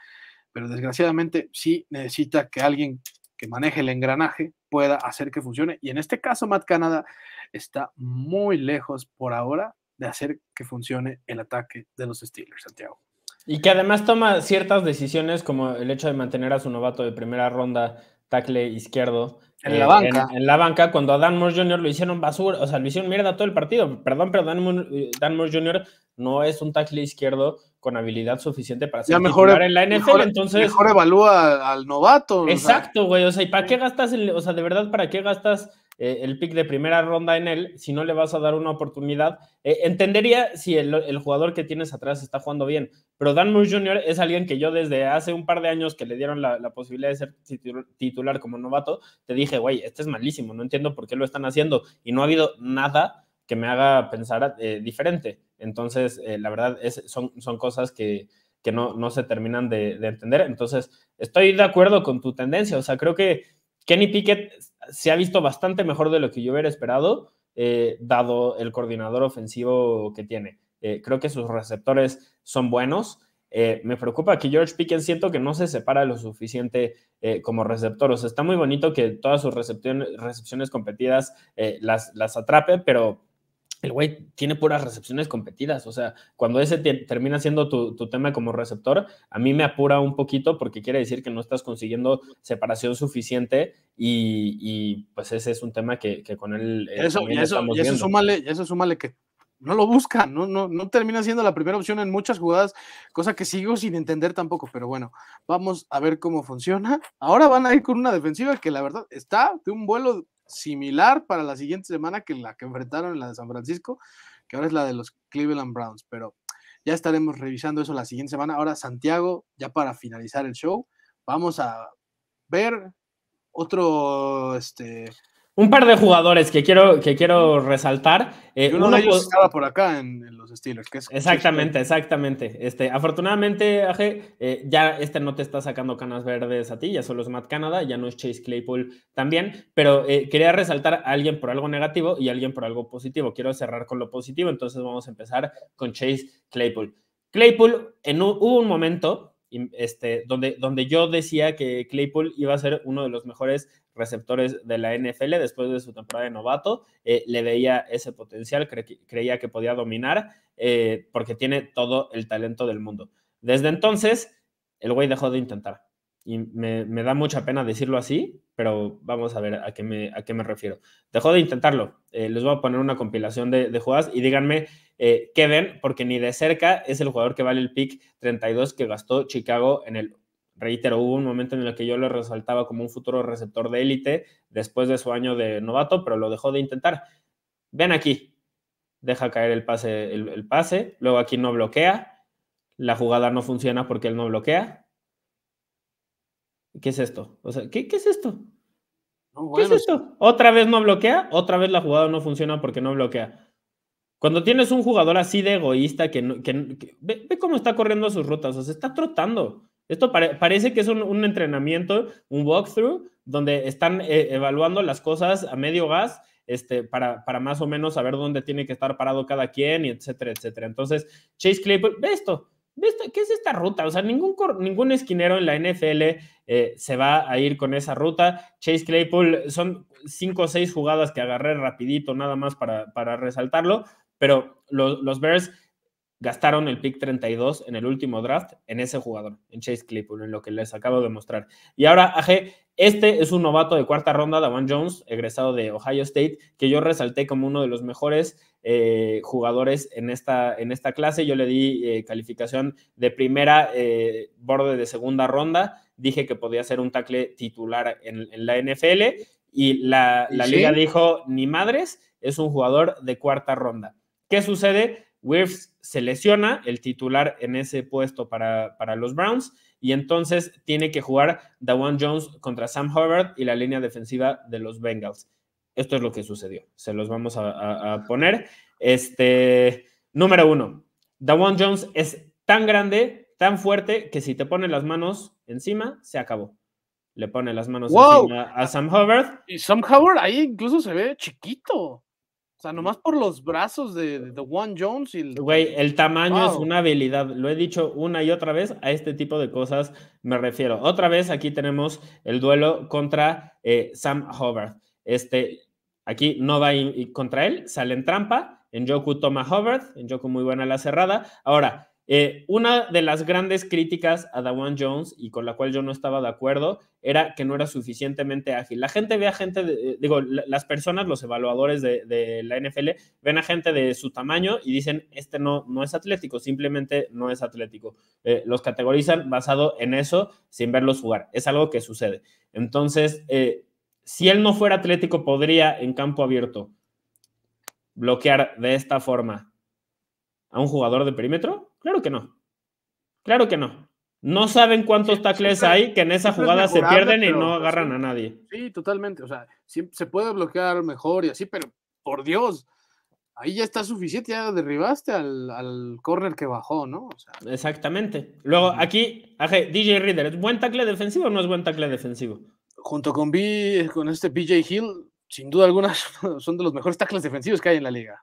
pero desgraciadamente sí necesita que alguien que maneje el engranaje pueda hacer que funcione. Y en este caso, Matt Canada está muy lejos por ahora de hacer que funcione el ataque de los Steelers, Santiago. Y que además toma ciertas decisiones como el hecho de mantener a su novato de primera ronda, tackle izquierdo. En la eh, banca. En, la banca, cuando a Dan Moore Jr. lo hicieron basura, o sea, lo hicieron mierda todo el partido. Perdón, pero Dan Moore, Jr. no es un tackle izquierdo con habilidad suficiente para ser mejor, e- en la NFL, e- entonces... Mejor evalúa al novato. Exacto, güey, o sea, ¿y para qué gastas, o sea, de verdad, para qué gastas eh, el pick de primera ronda en él si no le vas a dar una oportunidad. Eh, entendería si el, jugador que tienes atrás está jugando bien, pero Dan Moore Jr. es alguien que yo desde hace un par de años que le dieron la, posibilidad de ser titular, como novato, te dije, güey, este es malísimo, no entiendo por qué lo están haciendo y no ha habido nada que me haga pensar eh, diferente. Entonces, la verdad, es, son, cosas que, no, se terminan de entender. Entonces, estoy de acuerdo con tu tendencia. O sea, creo que Kenny Pickett se ha visto bastante mejor de lo que yo hubiera esperado, eh, dado el coordinador ofensivo que tiene. Eh, creo que sus receptores son buenos. Eh, me preocupa que George Pickett siento que no se separa lo suficiente como receptor. O sea, está muy bonito que todas sus recepciones, competidas las, las atrape, pero el güey tiene puras recepciones competidas. O sea, cuando ese termina siendo tu, tema como receptor, a mí me apura un poquito porque quiere decir que no estás consiguiendo separación suficiente y, pues ese es un tema que, eh, con él... eso, y eso, y eso súmale, que no lo busca, no, no, no termina siendo la primera opción en muchas jugadas, cosa que sigo sin entender tampoco, pero bueno, vamos a ver cómo funciona. Ahora van a ir con una defensiva que la verdad está de un vuelo similar para la siguiente semana que la que enfrentaron en la de San Francisco, que ahora es la de los Cleveland Browns, pero ya estaremos revisando eso la siguiente semana. Ahora, Santiago, ya para finalizar el show, vamos a ver otro este, un par de jugadores que quiero, que quiero resaltar. Eh, uno, por acá en, los estilos. exactamente, exactamente. Este, afortunadamente, Aje, eh, ya este no te está sacando canas verdes a ti, ya solo es Matt Canada, ya no es Chase Claypool también, pero eh, quería resaltar a alguien por algo negativo y a alguien por algo positivo. Quiero cerrar con lo positivo, entonces vamos a empezar con Chase Claypool. Claypool, en hubo un momento este, donde, donde yo decía que Claypool iba a ser uno de los mejores receptores de la NFL después de su temporada de novato. Eh, le veía ese potencial, creía que podía dominar eh, porque tiene todo el talento del mundo. Desde entonces, el güey dejó de intentar y me, da mucha pena decirlo así, pero vamos a ver a qué me, a qué me refiero. Dejó de intentarlo. Eh, les voy a poner una compilación de, de jugadas y díganme eh, qué ven, porque ni de cerca es el jugador que vale el pick 32 que gastó Chicago en el. Reitero, hubo un momento en el que yo lo resaltaba como un futuro receptor de élite después de su año de novato, pero lo dejó de intentar. Ven aquí, deja caer el pase, el, el pase, luego aquí no bloquea, la jugada no funciona porque él no bloquea, ¿Qué es esto? O sea, ¿qué, es esto? ¿Qué es esto? ¿Otra vez no bloquea? ¿Otra vez la jugada no funciona porque no bloquea? Cuando tienes un jugador así de egoísta que, ve, cómo está corriendo sus rutas, o sea, está trotando. Esto parece que es un, entrenamiento, un walkthrough, donde están eh, evaluando las cosas a medio gas este, para, para, más o menos saber dónde tiene que estar parado cada quien, y etcétera, etcétera. Entonces, Chase Claypool, ve esto, ¿qué es esta ruta? O sea, ningún, ningún esquinero en la NFL eh, se va a ir con esa ruta. Chase Claypool son cinco o seis jugadas que agarré rapidito nada más para, resaltarlo, pero los Bears gastaron el pick 32 en el último draft en ese jugador, en Chase Claypool, en lo que les acabo de mostrar. Y ahora, AG, este es un novato de cuarta ronda, Dawan Jones, egresado de Ohio State, que yo resalté como uno de los mejores eh, jugadores en esta, en esta clase. Yo le di eh, calificación de primera, eh, borde de segunda ronda. Dije que podía ser un tackle titular en, la NFL y la, liga dijo, ni madres, es un jugador de cuarta ronda. ¿Qué sucede? Wirfs selecciona el titular en ese puesto para, para los Browns y entonces tiene que jugar Dawan Jones contra Sam Howard y la línea defensiva de los Bengals. Esto es lo que sucedió. Se los vamos a, poner. Este, número uno, Dawan Jones es tan grande, tan fuerte, que si te pone las manos encima, se acabó. Le pone las manos encima a Sam Howard. Y Sam Howard ahí incluso se ve chiquito. O sea, nomás por los brazos de, Juan Jones y el... Güey, el tamaño es una habilidad. Lo he dicho una y otra vez, a este tipo de cosas me refiero. Otra vez aquí tenemos el duelo contra eh, Sam Hubbard. Este, aquí no va contra él, sale en trampa. En Joku toma Howard. en Joku muy buena la cerrada. Ahora, eh, una de las grandes críticas a Dawan Jones y con la cual yo no estaba de acuerdo era que no era suficientemente ágil. La gente ve a gente, eh, digo, las personas, los evaluadores de, la NFL, ven a gente de su tamaño y dicen, este no, no es atlético, simplemente no es atlético. Eh, los categorizan basado en eso sin verlos jugar. Es algo que sucede. Entonces, si él no fuera atlético, podría en campo abierto bloquear de esta forma a un jugador de perímetro? Claro que no. Claro que no. No saben cuántos tacles hay que en esa jugada se pierden y no pues, agarran a nadie. Sí, totalmente. O sea, se puede bloquear mejor y así, pero por Dios, ahí ya está suficiente, ya derribaste al, al corner que bajó, ¿no? Exactamente. Luego, aquí, DJ Reader, ¿es buen tacle defensivo o no es buen tacle defensivo? Junto con B, con este BJ Hill, sin duda alguna son de los mejores tacles defensivos que hay en la liga.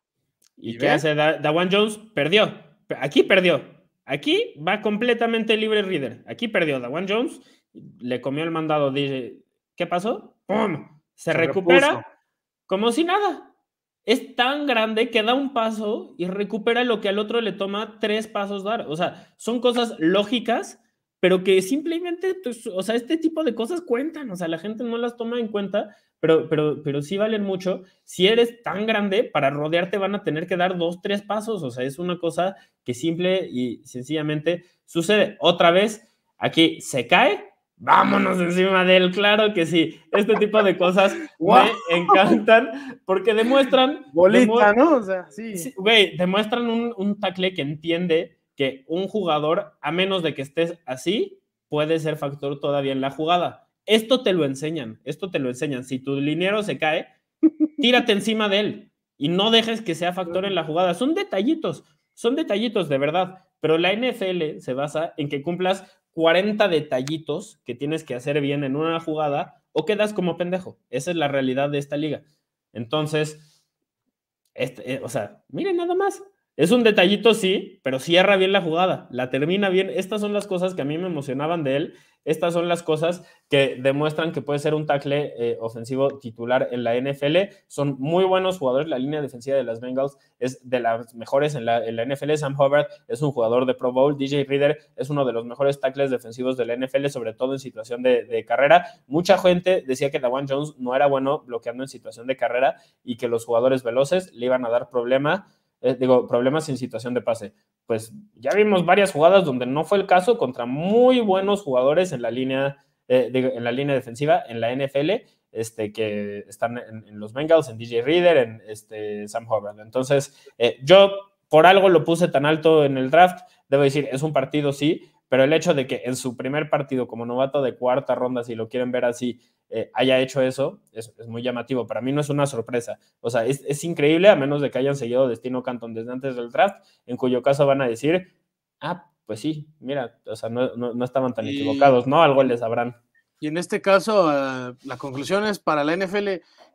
¿Y, qué hace Dawan Jones? Perdió. Aquí perdió. Aquí va completamente libre Reader. Aquí perdió Dawan Jones. Le comió el mandado. Dice, ¿qué pasó? ¡Pum! Se, recupera como si nada. Es tan grande que da un paso y recupera lo que al otro le toma tres pasos dar. O sea, son cosas lógicas pero que simplemente, pues, o sea, este tipo de cosas cuentan, o sea, la gente no las toma en cuenta, pero, pero, pero sí valen mucho. Si eres tan grande, para rodearte van a tener que dar dos, tres pasos, o sea, es una cosa que simple y sencillamente sucede. Otra vez, aquí se cae, vámonos encima de él, claro que sí. Este tipo de cosas me encantan porque demuestran... Bolita, ¿no? O sea, sí. Güey, demuestran un, un tackle que entiende que un jugador, a menos de que estés así, puede ser factor todavía en la jugada. Esto te lo enseñan, esto te lo enseñan. Si tu liniero se cae, tírate encima de él y no dejes que sea factor en la jugada. Son detallitos, son detallitos de verdad, pero la NFL se basa en que cumplas 40 detallitos que tienes que hacer bien en una jugada o quedas como pendejo. Esa es la realidad de esta liga. Entonces, este, eh, o sea, miren nada más, es un detallito, sí, pero cierra bien la jugada, la termina bien. Estas son las cosas que a mí me emocionaban de él. Estas son las cosas que demuestran que puede ser un tackle eh, ofensivo titular en la NFL. Son muy buenos jugadores. La línea defensiva de las Bengals es de las mejores en la, NFL. Sam Hubbard es un jugador de Pro Bowl. DJ Reader es uno de los mejores tackles defensivos de la NFL, sobre todo en situación de, de carrera. Mucha gente decía que Dawan Jones no era bueno bloqueando en situación de carrera y que los jugadores veloces le iban a dar problema eh, digo, problemas en situación de pase. Pues ya vimos varias jugadas donde no fue el caso contra muy buenos jugadores en la línea, eh, en la línea defensiva, en la NFL, este, que están en, los Bengals, en DJ Reader, en este, Sam Hubbard. Entonces, eh, yo por algo lo puse tan alto en el draft. Debo decir, es un partido, sí, pero el hecho de que en su primer partido como novato de cuarta ronda, si lo quieren ver así, eh, haya hecho eso, es, muy llamativo. Para mí no es una sorpresa. O sea, es, increíble, a menos de que hayan seguido Destino Canton desde antes del draft, en cuyo caso van a decir, ah, pues sí, mira, o sea, no, estaban tan equivocados, ¿no? Algo les sabrán. Y en este caso, eh, la conclusión es para la NFL,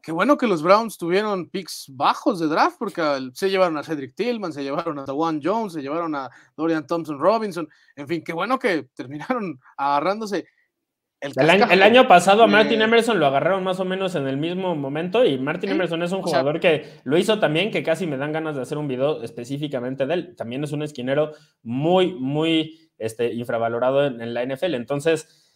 qué bueno que los Browns tuvieron picks bajos de draft, porque se llevaron a Cedric Tillman, se llevaron a One Jones, se llevaron a Dorian Thompson Robinson, en fin, qué bueno que terminaron agarrándose el, año, pasado a Martin eh. Emerson lo agarraron más o menos en el mismo momento y Martin Emerson es un jugador que lo hizo también, que casi me dan ganas de hacer un video específicamente de él. También es un esquinero muy, muy este, infravalorado en, en la NFL. Entonces,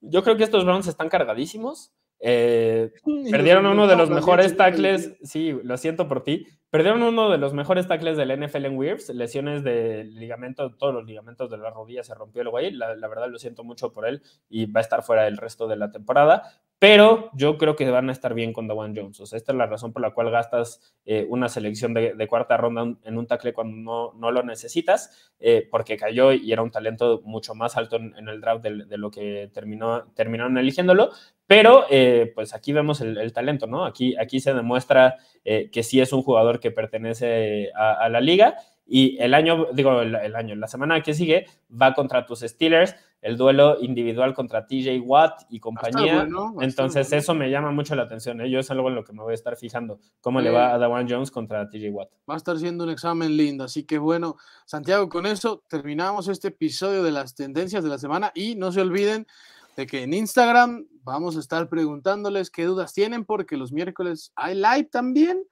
yo creo que estos Browns están cargadísimos. Eh, perdieron uno de los mejores tackles, sí, lo siento por ti, perdieron uno de los mejores tackles del NFL en Weirs. lesiones de ligamento, todos los ligamentos de la rodilla se rompió el güey, la, la, verdad lo siento mucho por él y va a estar fuera del resto de la temporada, pero yo creo que van a estar bien con Dawan Jones. O sea, esta es la razón por la cual gastas eh, una selección de, cuarta ronda en un tackle cuando no, no lo necesitas, eh, porque cayó y era un talento mucho más alto en, el draft de, lo que terminó, terminaron eligiéndolo. Pero eh, pues aquí vemos el, talento, ¿no? Aquí, aquí se demuestra que sí es un jugador que pertenece a, la liga. Y el año, digo, el, el año, la semana que sigue va contra tus Steelers el duelo individual contra TJ Watt y compañía. Ah, Entonces eso me llama mucho la atención. ¿eh? Yo es algo en lo que me voy a estar fijando. ¿Cómo le va a Dawan Jones contra TJ Watt? Va a estar siendo un examen lindo. Así que bueno, Santiago, con eso terminamos este episodio de las tendencias de la semana y no se olviden de que en Instagram vamos a estar preguntándoles qué dudas tienen porque los miércoles hay live también.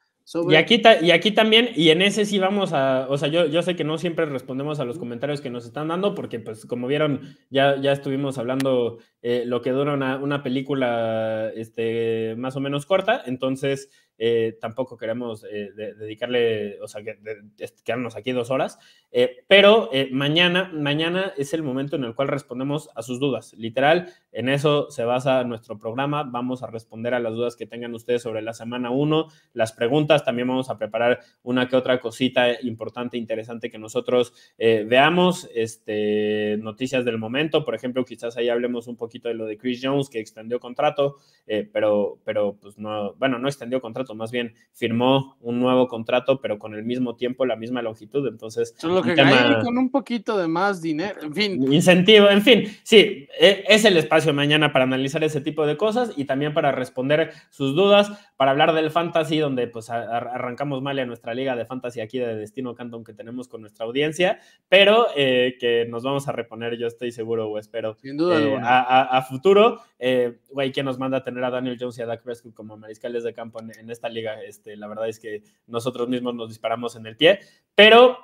Y, aquí también, y en ese sí vamos a, o sea, yo, yo sé que no siempre respondemos a los comentarios que nos están dando, porque pues como vieron, ya, ya estuvimos hablando eh, lo que dura una, una película este, más o menos corta, entonces eh, tampoco queremos eh, dedicarle, o sea, quedarnos aquí dos horas, eh, pero mañana, mañana es el momento en el cual respondemos a sus dudas. Literal, en eso se basa nuestro programa. Vamos a responder a las dudas que tengan ustedes sobre la semana 1, las preguntas, también vamos a preparar una que otra cosita importante, interesante que nosotros veamos, este, noticias del momento, por ejemplo, quizás ahí hablemos un poquito de lo de Chris Jones que extendió contrato, pero, pero pues no, bueno, no extendió contrato más bien firmó un nuevo contrato, pero con el mismo tiempo, la misma longitud. Entonces, que con un poquito de más dinero, en fin. Incentivo, en fin. Sí, e, es el espacio mañana para analizar ese tipo de cosas y también para responder sus dudas para hablar del fantasy, donde pues arrancamos mal a nuestra liga de fantasy aquí de Destino Canton que tenemos con nuestra audiencia, pero eh, que nos vamos a reponer, yo estoy seguro o espero. Sin duda. Eh, a, futuro, eh, güey, ¿quién nos manda a tener a Daniel Jones y a Dak Prescott como mariscales de campo en, esta liga? Este, la verdad es que nosotros mismos nos disparamos en el pie, pero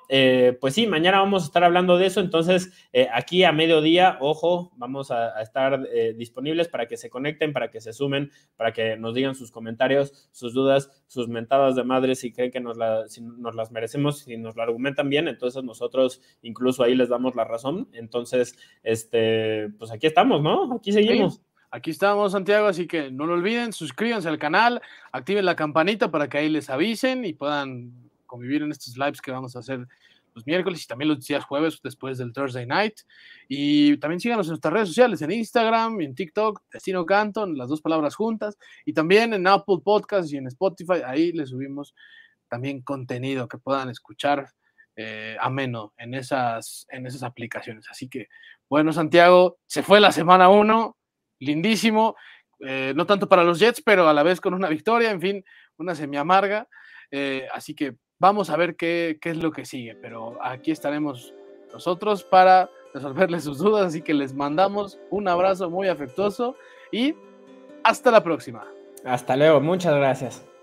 pues sí, mañana vamos a estar hablando de eso, entonces aquí a mediodía, ojo, vamos a estar disponibles para que se conecten, para que se sumen, para que nos digan sus comentarios sus dudas, sus mentadas de madre, si creen que nos, nos las merecemos, y nos la argumentan bien, entonces nosotros incluso ahí les damos la razón. Entonces, este, pues aquí estamos, ¿no? Aquí seguimos. Aquí estamos, Santiago, así que no lo olviden, suscríbanse al canal, activen la campanita para que ahí les avisen y puedan convivir en estos lives que vamos a hacer miércoles y también los días jueves después del Thursday Night. Y también síganos en nuestras redes sociales, en Instagram, en TikTok, Destino Canton, las dos palabras juntas, y también en Apple Podcasts y en Spotify. Ahí les subimos también contenido que puedan escuchar eh, ameno en esas, en esas aplicaciones. Así que, bueno, Santiago, se fue la semana uno, lindísimo. Eh, no tanto para los Jets, pero a la vez con una victoria, en fin, una semi amarga. Eh, así que Vamos a ver qué, es lo que sigue, pero aquí estaremos nosotros para resolverles sus dudas, así que les mandamos un abrazo muy afectuoso y hasta la próxima. Hasta luego, muchas gracias.